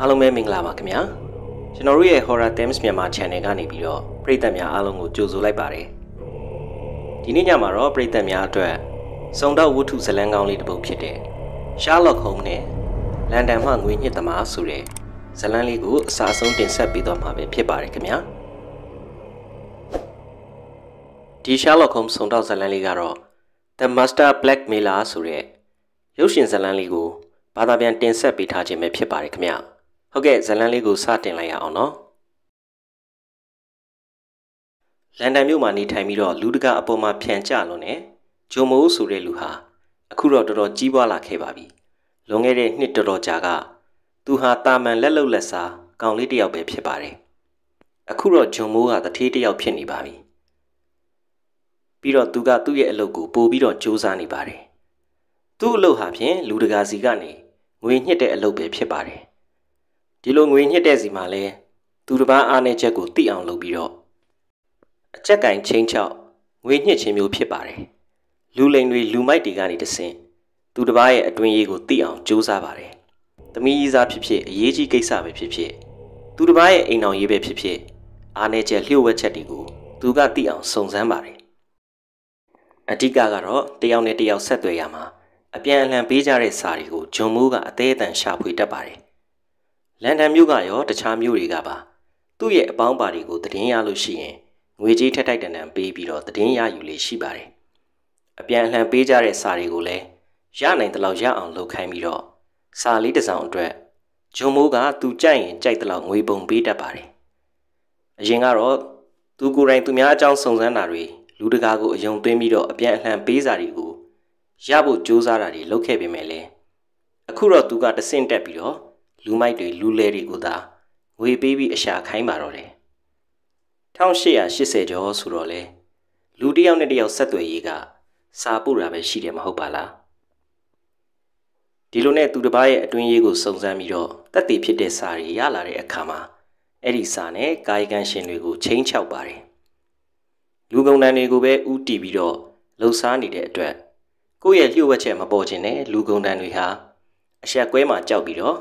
အားလုံးပဲမင်္ဂလာပါခင်ဗျာကျွန်တော်တို့ရဲ့ Horror Themes မြန်မာ Channel ကနေပြီးတော့ပရိသတ်များအားလုံးကိုကြိုဆိုလိုက်ပါတယ်ဒီနေ့ညမှာတော့ပရိသတ်များအတွက်စုံတော့ဝတ္ထုဇလံကောင်းလေးတစ်ပုဒ်ဖြစ်တဲ့ Sherlock Holmes နဲ့လန်ဒန်မှငွေညစ်သမားဆိုတဲ့ဇလံလေးကိုအစာဆုံးတင်ဆက်ပေးတော့မှာပဲဖြစ်ပါတယ်ခင်ဗျာဒီ Sherlock Holmes စုံတော့ဇလံလေးကတော့ The Master Blackmailer ဆိုတဲ့ရုပ်ရှင်ဇလံလေးကိုဘာသာပြန်တင်ဆက်ပေးထားခြင်းပဲဖြစ်ပါတယ်ခင်ဗျာ။ဟုတ်ကဲ့ဇလန်းလေးကိုစတင်လိုက်ရအောင်နော်လန်ဒန်မြို့မှာနေထိုင်ပြီးတော့လူတကာအပေါ်မှာဖြန်ကျလွန်နေဂျိုမိုးဆိုတဲ့လူဟာအခုတော့တော်တော်ကြီးပွားလာခဲ့ပါပြီလွန်ခဲ့တဲ့နှစ်တော်တော်ကြာကသူဟာတာမန်လက်လုတ်လက်စားကောင်လေးတစ်ယောက်ပဲဖြစ်ပါတယ်အခုတော့ဂျွန်မိုးကတထေးတစ်ယောက်ဖြစ်နေပါပြီပြီးတော့သူကသူ့ရဲ့အလုပ်ကိုပို့ပြီးတော့စူးစမ်းနေပါတယ်သူ့အလုပ်ဟာဖြင့်လူတကာစီကနေငွေညှစ်တဲ့အလုပ်ပဲဖြစ်ပါတယ်ဒီလိုငွေညှစ်တဲ့စီမှာလဲသူတစ်ပါးအားနည်းချက်ကိုသိအောင်လုပ်ပြီးတော့အချက်ကင်ချင်းချောက်ငွေညှစ်ခြင်းမျိုးဖြစ်ပါတယ်လူလိန်တွေလူမိုက်တွေကနေတဆင့်သူတစ်ပါးရဲ့အတွင်းရေးကိုသိအောင်ကြိုးစားပါတယ်သမီးကြီးစားဖြစ်ဖြစ်အရေးကြီးကိစ္စပဲဖြစ်ဖြစ်သူတစ်ပါးရဲ့အိမ်တော်ရေးပဲဖြစ်ဖြစ်အားနည်းချက်လျှို့ဝှက်ချက်တွေကို သူကသိအောင်စုံစမ်းပါတယ်အဓိကကတော့တယောက်နဲ့တယောက်ဆက်သွယ်ရမှာအပြန်အလှန်ပေးကြတဲ့စာတွေကိုဂျွန်မိုးကအသေးအတန်ရှာဖွေတတ်ပါတယ်လန်ဒန်မြို့ကရောတခြားမြို့တွေကပါ သူ့ရဲ့အပေါင်းပါတွေကိုသတင်းရလို့ရှိရင်ငွေကြီးထက်တိုက်တန်တန်ပေးပြီးတော့သတင်းရယူလေးရှိပါတယ်အပြန်အလှန်ပေးကြတဲ့စာတွေကိုလည်းရနိုင်သလောက်ရအောင်လုပ်ခိုင်းပြီးတော့စာလေးတစ်စောင်အတွက်ဂျုံမိုးကသူကြိုက်ရင်ကြိုက်သလောက်ငွေပုံပေးတတ်ပါတယ်အရင်ကတော့သူကိုယ်တိုင်သူများအကြောင်းစုံစမ်းတာတွေလူတကာကိုအယုံသွင်းပြီးတော့အပြန်အလှန်ပေးစာတွေကိုရဖို့ကြိုးစားတာတွေလုပ်ခဲ့ပေမဲ့လည်းအခုတော့သူကတဆင့်တက်ပြီးတော့လူမိုက်တွေလူလဲတွေကိုသာငွေပေးပြီးအရှာခိုင်းပါတော့တယ်1880ကျော်ဆိုတော့လေလူတစ်ယောက်နဲ့တစ်ယောက်ဆက်သွယ်ရေးကစာပို့တာပဲရှိတယ်မဟုတ်ပါလားဒီလိုနဲ့သူတစ်ပါးရဲ့အတွင်းရေးကိုစုံစမ်းပြီးတော့တက်တည်ဖြစ်တဲ့စာတွေရလာတဲ့အခါမှာအဲ့ဒီစာနဲ့ကာယကံရှင်တွေကိုချင်းချောက်ပါတယ်လူကုန်တန်းတွေကိုပဲဥတီပြီးတော့လှုပ်ရှားနေတဲ့အတွက်ကိုယ့်ရဲ့လျှို့ဝှက်ချက်မပေါ်ခြင်းနဲ့လူကုန်တန်းတွေဟာအဆက်ကွဲမှာကြောက်ပြီးတော့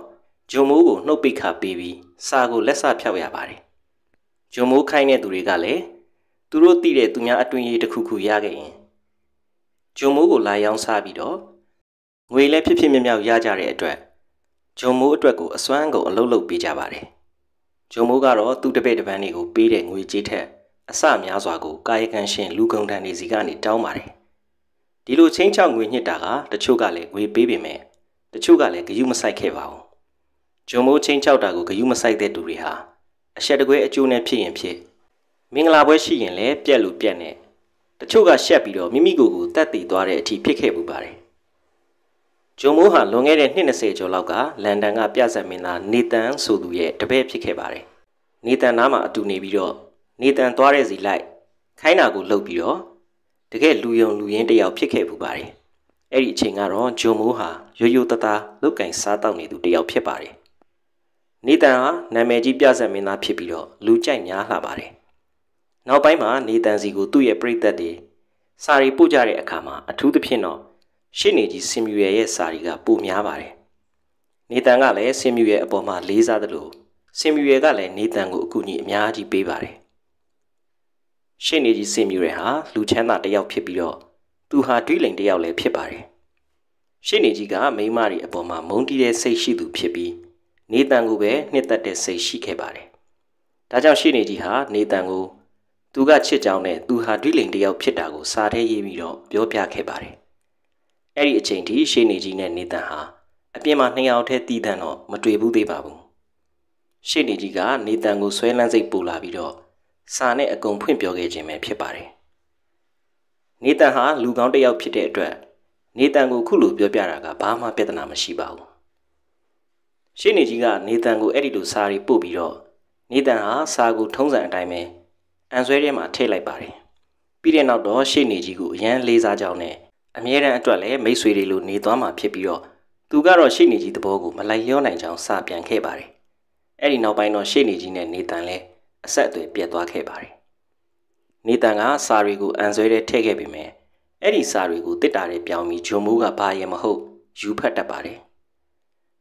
ဂျုံမိုးကိုနှုတ်ပိတ်ခါပေးပြီးစာကိုလက်စဖြောက်ရပါတယ်။ဂျုံမိုးခိုင်းတဲ့သူတွေကလည်းသူတို့သိတဲ့သူများအတွင်ရေးတစ်ခုခုရခဲ့ရင်ဂျုံမိုးကိုလာရောင်းစားပြီးတော့ငွေလည်းဖြစ်ဖြစ်မြမြောက်ရကြတဲ့အတွက်ဂျုံမိုးအတွက်ကိုအစွမ်းကုန်အလုပ်လုပ်ပေးကြပါတယ်။ဂျုံမိုးကတော့သူ့တပည့်တပန်းတွေကိုပေးတဲ့ငွေကြေးထက်အစများစွာကိုကာယကံရှင်လူကုန်တန်တွေစီကနေတောင်းပါတယ်။ဒီလိုချင်းချောက်ငွေညှစ်တာကတချို့ကလည်းငွေပေးပေမဲ့တချို့ကလည်းဂရုမစိုက်ခဲ့ပါဘူးဂျုံမိုးချင်းချောက်တာကိုဂယုမဆိုင်တဲ့သူတွေဟာအဆက်တကွဲအကျိုးနဲ့ဖြစ်ရင်ဖြစ်မင်္ဂလာပွဲရှိရင်လည်းပြက်လို့ပြက်နဲ့တချို့ကရှက်ပြီးတော့မိမိကိုယ်ကိုတတ်တည်သွားတဲ့အထိဖြစ်ခဲ့မှုပါတယ်ဂျုံမိုးဟာလွန်ခဲ့တဲ့နှစ်20ကျော်လောက်ကလန်ဒန်ကပြဇာတ်မင်းသားနေတန်ဆိုသူရဲ့တပည့်ဖြစ်ခဲ့ပါတယ်နေတန်နားမှာအတူနေပြီးတော့နေတန်သွားတဲ့စီလိုက်ခိုင်းတာကိုလှုပ်ပြီးတော့တကယ်လူယုံလူရင်းတယောက်ဖြစ်ခဲ့မှုပါတယ်အဲ့ဒီအချိန်ကတော့ဂျုံမိုးဟာရိုးရိုးသားသားလုတ်ကင်စားတောက်နေသူတယောက်ဖြစ်ပါတယ်နေတန်ဟာနာမည်ကြီးပြဇာတ်မင်းသားဖြစ်ပြီးတော့လူကြိုက်များလှပါတယ်။နောက်ပိုင်းမှာနေတန်စီကို သူ့ရဲ့ပြိသက်တွေစာရီပို့ကြတဲ့အခါမှာအထူးသဖြင့်တော့ရှေ့နေကြီးဆင်မြူရဲ့ရဲ့စာရီကပိုများပါတယ်။နေတန်ကလည်းဆင်မြူရဲ့အပေါ်မှာလေးစားသလိုဆင်မြူရဲ့ကလည်းနေတန်ကိုအကူအညီအများကြီးပေးပါတယ်။ရှေ့နေကြီးဆင်မြူရဲ့ဟာလူချမ်းသာတစ်ယောက်ဖြစ်ပြီးတော့သူဟာတွေးလိန်တစ်ယောက်လည်းဖြစ်ပါတယ်။ရှေ့နေကြီးကမိန်းမတွေအပေါ်မှာမုန်းတီးတဲ့စိတ်ရှိသူဖြစ်ပြီးနေတန်ကိုပဲနှစ်သက်တဲ့စိတ်ရှိခဲ့ပါတယ်။ဒါကြောင့်ရှေ့နေကြီးဟာနေတန်ကို သူကချစ်ကြောင်းနဲ့သူဟာဒွိလင်တယောက်ဖြစ်တာကိုစာထဲရေးပြီးတော့ပြောပြခဲ့ပါတယ်။အဲ့ဒီအချိန်ထိရှေ့နေကြီးနဲ့နေတန်ဟာအပြင်မှာနှစ်ယောက်တည်းတည်တံ့တော့မတွေ့ဘူးသေးပါဘူး။ရှေ့နေကြီးကနေတန်ကိုဆွဲလန်းစိတ်ပူလာပြီးတော့စာနဲ့အကုန်ဖွင့်ပြောခဲ့ခြင်းပဲဖြစ်ပါတယ်။နေတန်ဟာလူကောင်းတစ်ယောက်ဖြစ်တဲ့အတွက်နေတန်ကိုခုလိုပြောပြတာကဘာမှပြဿနာမရှိပါဘူး။ရှေ့နေကြီးကနေတန်ကိုအဲ့ဒီလိုစာရီပို့ပြီးတော့နေတန်ဟာစာကိုထုံးစံအတိုင်းပဲအန်ဆွဲထဲမှာထည့်လိုက်ပါတယ်ပြီးတဲ့နောက်တော့ရှေ့နေကြီးကိုအရန်လေးစားကြောင်းနဲ့အမြဲတမ်းအတွက်လည်းမိတ်ဆွေတွေလိုနေသွားမှာဖြစ်ပြီးတော့သူကတော့ရှေ့နေကြီးသဘောကိုမလိုက်ရောနိုင်ကြောင်းစာပြန်ခဲ့ပါတယ်အဲ့ဒီနောက်ပိုင်းတော့ရှေ့နေကြီးနဲ့နေတန်လည်းအဆက်အသွယ်ပြတ်သွားခဲ့ပါတယ်နေတန်ကစာရီကိုအန်ဆွဲထဲထည့်ခဲ့ပေမဲ့အဲ့ဒီစာရီကိုတစ်တာတွေပြောင်းပြီးဂျွန်မိုးကဘာရင်မဟုတ်ယူဖတ်တတ်ပါတယ်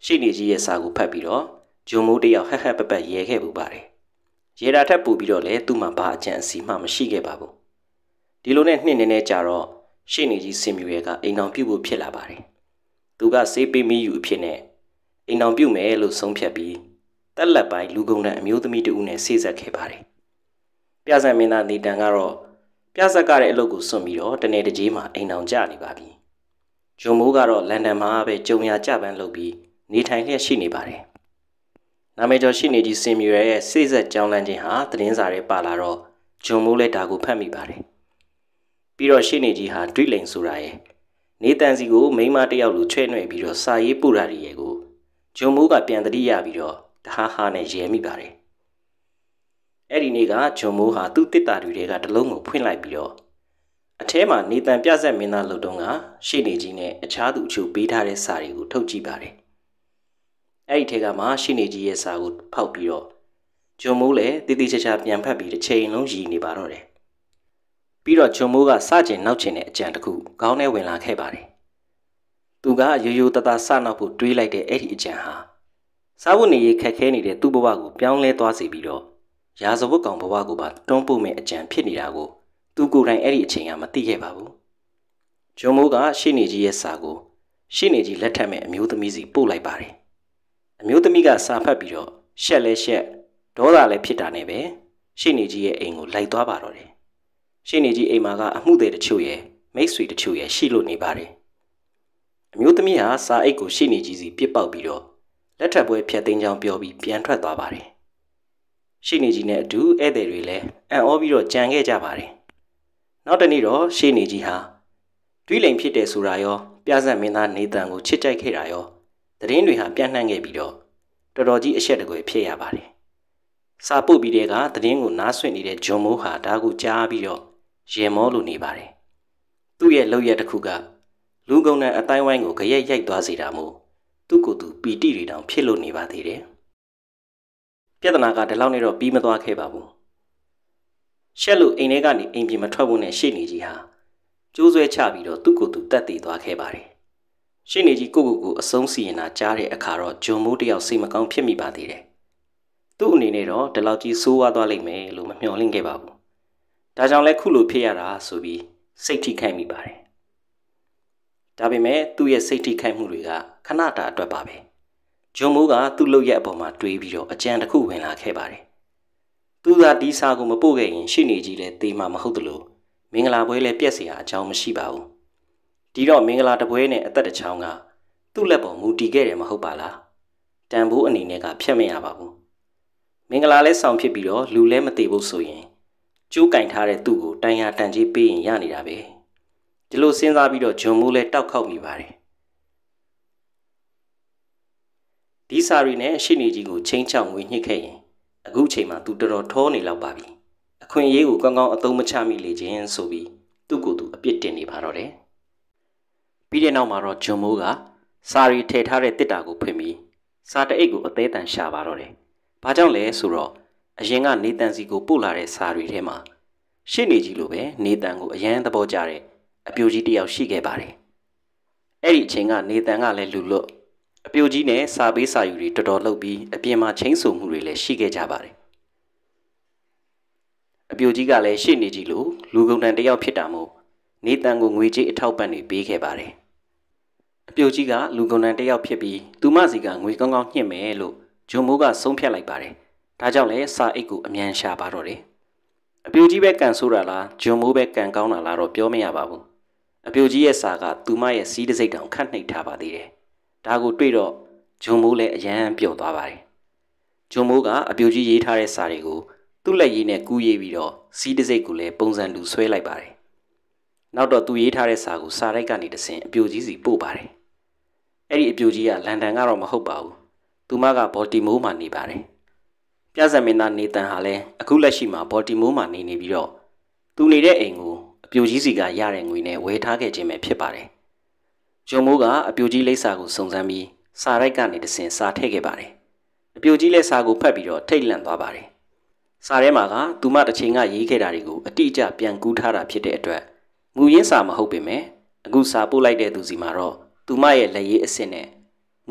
ရှေ့နေကြီးရဲ့စာကိုဖတ်ပြီးတော့ဂျုံမိုးတယောက်ဟက်ဟက်ပက်ပက်ရဲခဲ့ပူပါတယ်ရဲတာထက်ပူပြီးတော့လည်းသူ့မှာဘာအကြံအစီမှမရှိခဲ့ပါဘူးဒီလိုနဲ့နှစ်နေနေကြတော့ရှေ့နေကြီးစင်မြူရဲကအိမ်အောင်ပြုတ်ဖို့ဖြစ်လာပါတယ်သူကဆေးပေးမိယူအဖြစ်နဲ့အိမ်အောင်ပြုတ်မယ်လို့ဆုံးဖြတ်ပြီးတက်လက်ပိုင်းလူကုန်တဲ့အမျိုးသမီးတဦးနဲ့ဆေးဆက်ခဲ့ပါတယ်ပြဇံမင်းသားနေတန်ကတော့ပြဇက်ကတဲ့အလုပ်ကိုစွန့်ပြီးတော့တနေ့တကြီးမှာအိမ်အောင်ကြနေပါပြီဂျုံမိုးကတော့လန်ဒန်မှာပဲကြုံရကြပန်းလုပ်ပြီးနေထိုင်လျက်ရှိနေပါတယ်။နာမည်ကျော်ရှိနေသည့်စင်မြူရဲ့စိတ်ဆက်ကြောင်းလန်းခြင်းဟာသတင်းစာတွေပါလာတော့ဂျွန်မိုးလည်းဒါကိုဖတ်မိပါတယ်။ပြီးတော့ရှိနေကြီးဟာဒွိလိန်ဆိုတာရဲ့နေတန်စီကိုမိန်းမတစ်ယောက်လိုချဲ့နှဲ့ပြီးတော့စာရေးပို့တာတွေရဲ့ကိုဂျွန်မိုးကပြန်တတိရပြီးတော့တဟားဟားနဲ့ရဲမိပါတယ်။အဲ့ဒီနေ့ကဂျွန်မိုးဟာသူ့တစ်တာတွေတွေကတလုံးကိုဖွင့်လိုက်ပြီးတော့အထဲမှာနေတန်ပြဆက်မင်းသားလုံတုံးကရှေ့နေကြီးနဲ့အခြားသူအချို့ပေးထားတဲ့စာတွေကိုထုတ်ကြည့်ပါတယ်။အဲ့ဒီထဲကမှရှိနေကြီးရဲ့စာကိုဖောက်ပြီးတော့ဂျွန်မိုးလည်းတည်တည်ချာချာပြန်ဖတ်ပြီးတစ်ချိန်လုံးရည်နေပါတော့တယ်ပြီးတော့ဂျွန်မိုးကစကျင်နောက်ကျင်တဲ့အကြံတစ်ခုခေါင်းထဲဝင်လာခဲ့ပါတယ်သူကရိုးရိုးတသားစနောက်ဖို့တွေးလိုက်တဲ့အဲ့ဒီအကြံဟာစားဖို့နေရခက်ခဲနေတဲ့သူ့ဘဝကိုပြောင်းလဲသွားစေပြီးတော့ရာဇဝတ်ကောင်ဘဝကိုပါတွန်းပို့မဲ့အကြံဖြစ်နေတာကိုသူကိုယ်တိုင်အဲ့ဒီအချိန်ကမသိခဲ့ပါဘူးဂျွန်မိုးကရှေ့နေကြီးရဲ့စာကိုရှေ့နေကြီးလက်ထက်မဲ့အမျိုးသမီးစီပို့လိုက်ပါတယ်အမျိုးသမီးကစာဖတ်ပြီးတော့ရှက်လဲရှက်ဒေါသလည်းဖြစ်တာနဲ့ပဲရှင်းနေကြီးရဲ့အိမ်ကိုလိုက်သွားပါတော့တယ်ရှင်းနေကြီးအိမ်မှာကအမှုတွေတချို့ရဲ့မိတ်ဆွေတချို့ရဲ့ရှိလို့နေပါတယ်အမျိုးသမီးဟာစာအိတ်ကိုရှင်းနေကြီးစီပြစ်ပေါက်ပြီးတော့လက်ထပ်ပွဲဖျက်သိမ်းကြောင်းပြောပြီးပြန်ထွက်သွားပါတယ်ရှင်းနေကြီးနဲ့အတူဧည့်သည်တွေလည်းအံ့ဩပြီးတော့ကြံခဲ့ကြပါတယ်နောက်တနေ့တော့ရှင်းနေကြီးဟာတွေးလိမ်ဖြစ်တယ်ဆိုတာရောပြဇက်မင်းသားနေတန်ကိုချစ်ကြိုက်ခဲ့တာရောသတင်းတွေဟာပြန့်နှံ့ခဲ့ပြီးတော့တော်တော်ကြီးအဆက်တကွယ်ဖြစ်ရပါတယ်။စာပုတ်ပြီးတဲ့ကသတင်းကိုနားဆွင့်နေတဲ့ဂျွန်မိုးဟာဒါကိုကြားပြီးတော့ရင်မောလိုနေပါတယ်။သူ့ရဲ့လောက်ရက်တစ်ခုကလူကုန်တဲ့အတိုင်းဝိုင်းကိုကြရက်ရိုက်သွားစေတာမို့သူ့ကိုယ်သူ ပီတိတွေတောင်ဖြစ်လို့နေပါသေးတယ်။ပြဿနာကဒီလောက်နဲ့တော့ပြီးမသွားခဲ့ပါဘူး။ရှက်လို့အိမ်ထဲကနေအိမ်ပြင်မထွက်ဖို့နဲ့ရှေ့နေကြီးဟာကျိုးဆွဲချပြီးတော့သူ့ကိုယ်သူတက်တည်သွားခဲ့ပါတယ်ရှင်းနေကြီးကိုကိုကိုအဆုံးစီရင်တာကြားတဲ့အခါတော့ဂျွန်မိုးတယောက်စိတ်မကောင်းဖြစ်မိပါသေးတယ်။သူ့အနေနဲ့တော့ဒီလောက်ကြီးဆိုးဝါးသွားလိမ့်မယ်လို့မမျှော်လင့်ခဲ့ပါဘူး။ဒါကြောင့်လဲခုလိုဖြစ်ရတာဆိုပြီးစိတ်ထိခိုက်မိပါတယ်။ဒါပေမဲ့သူ့ရဲ့စိတ်ထိခိုက်မှုတွေကခဏတာအတွက်ပါပဲ။ဂျွန်မိုးကသူ့လုပ်ရက်အပေါ်မှာတွေးပြီးတော့အကြံတစ်ခုဝင်လာခဲ့ပါတယ်။သူသာဒီစာကိုမပို့ခဲ့ရင်ရှင်းနေကြီးလည်းတေးမှမဟုတ်သလိုမင်္ဂလာပွဲလည်းပြက်เสียအကြောင်းမရှိပါဘူး။ဒီတော့မင်္ဂလာတပွဲနဲ့အသက်တစ်ချောင်းကသူ့လက်ပေါ်မူတည်ခဲ့တယ်မဟုတ်ပါလားတန်ဖိုးအနေနဲ့ကဖြတ်မရပါဘူးမင်္ဂလာလဲဆောင်ဖြစ်ပြီးတော့လူလဲမသေးဘူးဆိုရင်ကျိုးကင်ထားတဲ့သူ့ကိုတိုင်ရတန်ကြီးပေးရင်ရနေတာပဲဒီလိုစဉ်းစားပြီးတော့ဂျွန်မိုးလဲတောက်ခောက်မိပါတယ်ဒီစာရီနဲ့ရှစ်နေကြီးကိုချင်းချောင်ငွေညှစ်ခဲ့ရင်အခုချိန်မှာသူတော်တော်ထောနေလောက်ပါပြီအခွင့်အရေးကိုကောင်းကောင်းအသုံးမချမိလေခြင်းဆိုပြီးသူ့ကိုယ်သူအပြစ်တင်နေပါတော့တယ်ပြီးတဲ့နောက်မှာတော့ဂျွန်မိုးကစာရီထည့်ထားတဲ့တစ်တာကိုဖွင့်ပြီးစာတအိတ်ကိုအသေးအံရှာပါတော့တယ်။ဘာကြောင့်လဲဆိုတော့အရင်ကနေတာန်စီကိုပို့လာတဲ့စာရီထဲမှာရှင့်နေကြီးလိုပဲနေတာန်ကိုအရန်သဘောကျတဲ့အပြိုကြီးတယောက်ရှိခဲ့ပါတယ်။အဲ့ဒီအချိန်ကနေတာန်ကလည်းလူလွတ်အပြိုကြီးနဲ့စာပေးစာယူတွေတော်တော်လှုပ်ပြီးအပြင်မှာချင်းဆုံမှုတွေလည်းရှိခဲ့ကြပါတယ်။အပြိုကြီးကလည်းရှင့်နေကြီးလိုလူကုန်တန်တယောက်ဖြစ်တာမို့နေတန်ကိုငွေကြေးအထောက်ပံ့တွေပေးခဲ့ပါတယ်။အပြိုကြီးကလူကုန်တန်တယောက်ဖြစ်ပြီးသူမစီကငွေကောင်းကောင်းညှင့်မယ်လို့ဂျွန်မိုးကဆုံးဖြတ်လိုက်ပါတယ်။ဒါကြောင့်လဲစာအိတ်ကိုအမြန်ရှာပါတော့တယ်။အပြိုကြီးပဲကန်ဆိုးတာလားဂျွန်မိုးပဲကန်ကောင်းတာလားတော့ပြောမရပါဘူး။အပြိုကြီးရဲ့စာက သူမရဲ့စီးတစိတ်တောင်ခတ်နှိပ်ထားပါသေးတယ်။ဒါကိုတွေ့တော့ဂျွန်မိုးလည်းအယမ်းပျော့သွားပါတယ်။ဂျွန်မိုးကအပြိုကြီးရေးထားတဲ့စာတွေကိုသူ့လက်ရည်နဲ့ကူးရေးပြီးတော့စီးတစိတ်ကိုလည်းပုံစံတူဆွဲလိုက်ပါတယ်နောက်တော့သူရေးထားတဲ့စာကိုစာရိုက်ကနေတဆင့်အပြိုကြီးစီပို့ပါတယ်အဲ့ဒီအပြိုကြီးကလန်ဒန်ကတော့မဟုတ်ပါဘူးသူမကဘော်တီမိုးမှာနေပါတယ်ပြဇာမင်းသားနေတန်ဟာလည်းအခုလက်ရှိမှာဘော်တီမိုးမှာနေနေပြီးတော့သူနေတဲ့အိမ်ကိုအပြိုကြီးစီကရတဲ့ငွေနဲ့ဝယ်ထားခဲ့ခြင်းပဲဖြစ်ပါတယ်ဂျုံမိုးကအပြိုကြီးလိပ်စာကိုစုံစမ်းပြီးစာရိုက်ကနေတဆင့်စာထည့်ခဲ့ပါတယ်အပြိုကြီးလည်းစာကိုဖတ်ပြီးတော့ထိတ်လန့်သွားပါတယ်စာထဲမှာကသူမတစ်ချိန်ကရေးခဲ့တာတွေကိုအတိအကျပြန်ကူးထားတာဖြစ်တဲ့အတွက်ငူရင်းစာမဟုတ်ပေမဲ့အခုစာပို့လိုက်တဲ့သူစီမှာတော့သူမရဲ့လက်ရေးအစ်စ်နဲ့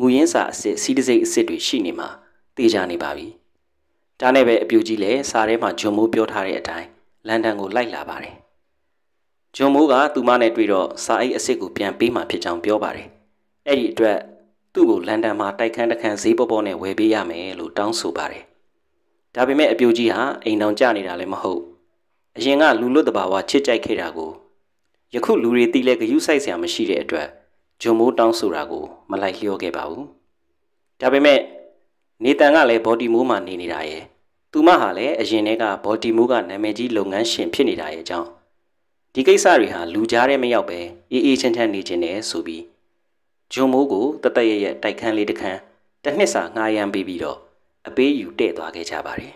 ငူရင်းစာအစ်စ်စီးတစိတ်အစ်စ်တွေရှိနေမှာသိကြနေပါပြီ။ဒါနဲ့ပဲအပြူကြီးလည်းစာထဲမှာဂျွန်မိုးပြောထားတဲ့အတိုင်းလန်ဒန်ကိုလိုက်လာပါတယ်။ဂျွန်မိုးကသူမနဲ့တွေ့တော့စာအိတ်အစ်စ်ကိုပြန်ပေးမှဖြစ်ကြောင်းပြောပါတယ်။အဲ့ဒီအတွက်သူ့ကိုလန်ဒန်မှာတိုက်ခန်းတစ်ခန်းဈေးပေါပေါနဲ့ဝယ်ပေးရမယ်လို့တောင်းဆိုပါတယ်။ဒါပေမဲ့အပြူကြီးဟာအိမ်တောင်ကျနေတာလည်းမဟုတ်အရင်ကလူလွတ်တဘာဝချစ်ကြိုက်ခဲ့တာကိုယခုလူတွေတိလဲဂယုဆိုင်စရာမရှိတဲ့အတွက်ဂျုံမိုးတောင်းဆိုတာကိုမလိုက်လျော့ခဲ့ပါဘူး။ဒါပေမဲ့နေတန်ကလည်းဘော်တီမိုးမှာနေနေတာရဲ့။သူမဟာလည်းအရင်တည်းကဘော်တီမိုးကနာမည်ကြီးလုပ်ငန်းရှင်ဖြစ်နေတာရဲ့ကြောင့်ဒီကိစ္စတွေဟာလူကြားထဲမရောက်ပဲအေးအေးချမ်းချမ်းနေခြင်းနဲ့ဆိုပြီးဂျုံမိုးကိုတသက်ရရဲ့တိုက်ခန်းလေးတစ်ခန်းတစ်နှစ်စာငားရမ်းပေးပြီးတော့အပေးယူတဲ့သွားခဲ့ကြပါတယ်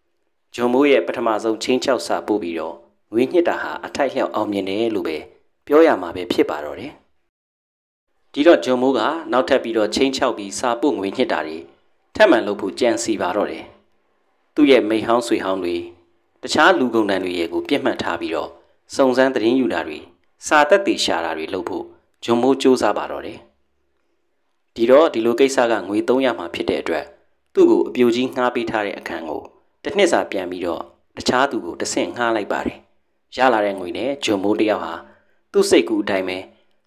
။ဂျုံမိုးရဲ့ပထမဆုံးချင်းချောက်စာပို့ပြီးတော့ငွေညှစ်တာဟာအထိုက်လျောက်အောင်မြင်တယ်လို့ပဲပြောရမှာပဲဖြစ်ပါတော့တယ်။ဒီတော့ဂျုံမိုးကနောက်ထပ်ပြီးတော့ချင်းချောက်ပြီးစာပို့ငွေညှစ်တာတွေထပ်မံလုပ်ဖို့ကြံစီပါတော့တယ်။သူ့ရဲ့မိဟောင်းဆွေဟောင်းတွေတခြားလူကုန်တန်တွေရဲ့ကို ပြစ်မှတ်ထားပြီးတော့စုံစမ်းသတင်းယူတာတွေစာသက်သေရှာတာတွေလုပ်ဖို့ဂျုံမိုးစူးစမ်းပါတော့တယ်။ဒီတော့ဒီလိုကိစ္စကငွေ300မှာဖြစ်တဲ့အတွက်သူ့ကိုအပြိုကြီးငှားပေးထားတဲ့အခန်းကိုတစ်နှစ်စာပြန်ပြီးတော့တခြားသူကိုတဆင့်ငှားလိုက်ပါတယ်။ရလာတဲ့ငွေနဲ့ဂျွန်မိုးတယောက်ဟာသူ့စိတ်ကူအတိုင်းပဲ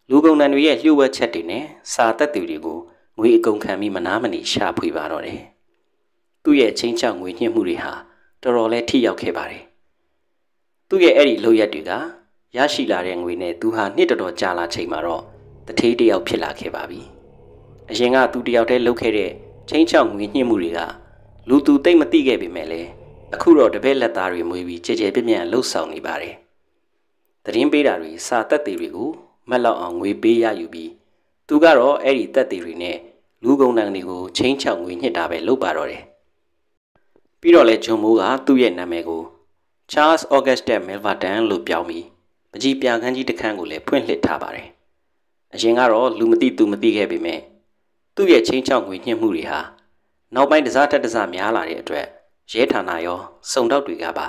လူကုန်တန်တွေရဲ့လျှို့ဝှက်ချက်တွေနဲ့စာသက်သူတွေကိုငွေအကုန်ခံပြီးမနာမနေရှာဖွေပါတော့တယ်။သူ့ရဲ့ချင်းချောက်ငွေညှစ်မှုတွေဟာတော်တော်လေးထိရောက်ခဲ့ပါတယ်။သူ့ရဲ့အဲ့ဒီလုပ်ရက်တွေကရရှိလာတဲ့ငွေနဲ့သူဟာနှစ်တော်တော်ကြာလာချိန်မှာတော့တထေးတယောက်ဖြစ်လာခဲ့ပါပြီ။အရင်ကသူတယောက်တည်းလုပ်ခဲ့တဲ့ချင်းချောက်ငွေညှစ်မှုတွေကလူသူတိတ်မသိခဲ့ပေမဲ့လည်းအခုတော့တပည့်လက်သားတွေမွေးပြီးကြည်ကြဲပြန့်ပြန့်လှုပ်ဆောင်နေပါတယ်။သတင်းပေးတာတွေစာသက်တွေတွေကိုမက်လောက်အောင်ငွေပေးရယူပြီးသူကတော့အဲ့ဒီသက်တွေနဲ့လူကုန်တန်တွေကိုချင်းချောက်ငွေညှစ်တာပဲလုပ်ပါတော့တယ်။ပြီးတော့လဲဂျွန်မိုးကသူ့ရဲ့နာမည်ကို Charles Augustus Melvardon လို့ပြောင်းပြီးပကြီးပြာခန်းကြီးတခန်းကိုလည်းဖွင့်လှစ်ထားပါတယ်။အရင်ကတော့လူမသိသူမသိခဲ့ပေမဲ့သူ့ရဲ့ချင်းချောက်ငွေညှစ်မှုတွေဟာနောက်ပိုင်းတစားတက်တစားများလာတဲ့အတွက်ရဲဌာနရောစုံတော့တွေကပါ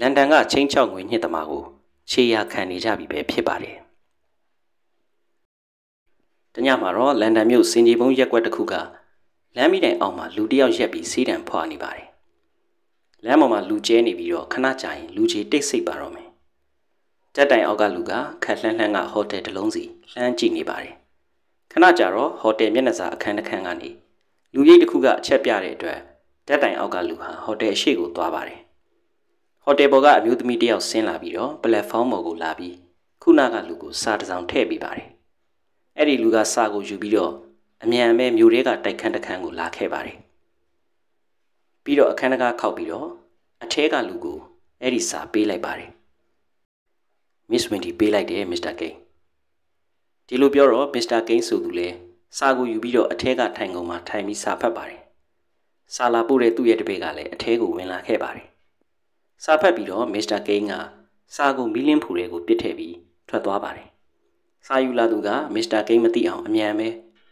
လန်ဒန်က ချင်းချောက်ငွေညှစ်သမားကိုခြေရာခံနေကြပြီပဲဖြစ်ပါတယ်။တညမှာတော့လန်ဒန်မြို့စင်ကြီးဘုံရက်ွက်တစ်ခုကလမ်းမီတိုင်အောက်မှာလူတယောက်ရက်ပြီးစီးတံဖွာနေပါတယ်။လမ်းပေါ်မှာလူကျဲနေပြီးတော့ခဏကြာရင်လူကြီးတိတ်ဆိတ်ပါတော့မယ်။တက်တိုင်အောက်ကလူကခက်လှမ်းလှမ်းကဟိုတယ်တစ်လုံးစီလှမ်းကြည့်နေပါတယ်။ခဏကြာတော့ဟိုတယ်မျက်နှာစာအခန်းတစ်ခန်းကနေလူရိပ်တစ်ခုကအချက်ပြတဲ့အတွက်တက်တိုင်အောက်ကလူဟာဟိုတယ်အရှိကိုသွားပါတယ်ဟိုတယ်ပေါ်ကအမျိုးသမီးတယောက်ဆင်းလာပြီးတော့ပလက်ဖောင်းပေါ်ကို လာပြီးခုနကလူကိုစာတစ်စောင်ထည့်ပေးပါတယ်အဲ့ဒီလူကစာကိုယူပြီးတော့အမြန်ပဲမြို့ထဲကတိုက်ခန်းတစ်ခန်းကိုလာခဲ့ပါတယ်ပြီးတော့အခန်းတကားခောက်ပြီးတော့အထဲကလူကိုအဲ့ဒီစာပေးလိုက်ပါတယ်မစ်ဝင်တီပေးလိုက်တယ်မစ္စတာကိန်းဒီလိုပြောတော့မစ္စတာကိန်းဆိုသူလဲစာကိုယူပြီးတော့အထဲကထိုင်ကုန်မှာထိုင်ပြီးစာဖတ်ပါတယ်စာလာပို့တဲ့သူ့ရဲ့တပည့်ကလည်းအထဲကိုဝင်လာခဲ့ပါတယ်။စာဖတ်ပြီးတော့မစ္စတာကိန်းကစာကိုမီးလင်းဖူတွေကိုပစ်ထည့်ပြီးထွက်သွားပါတယ်။စာယူလာသူကမစ္စတာကိန်းမသိအောင်အမြန်ပဲ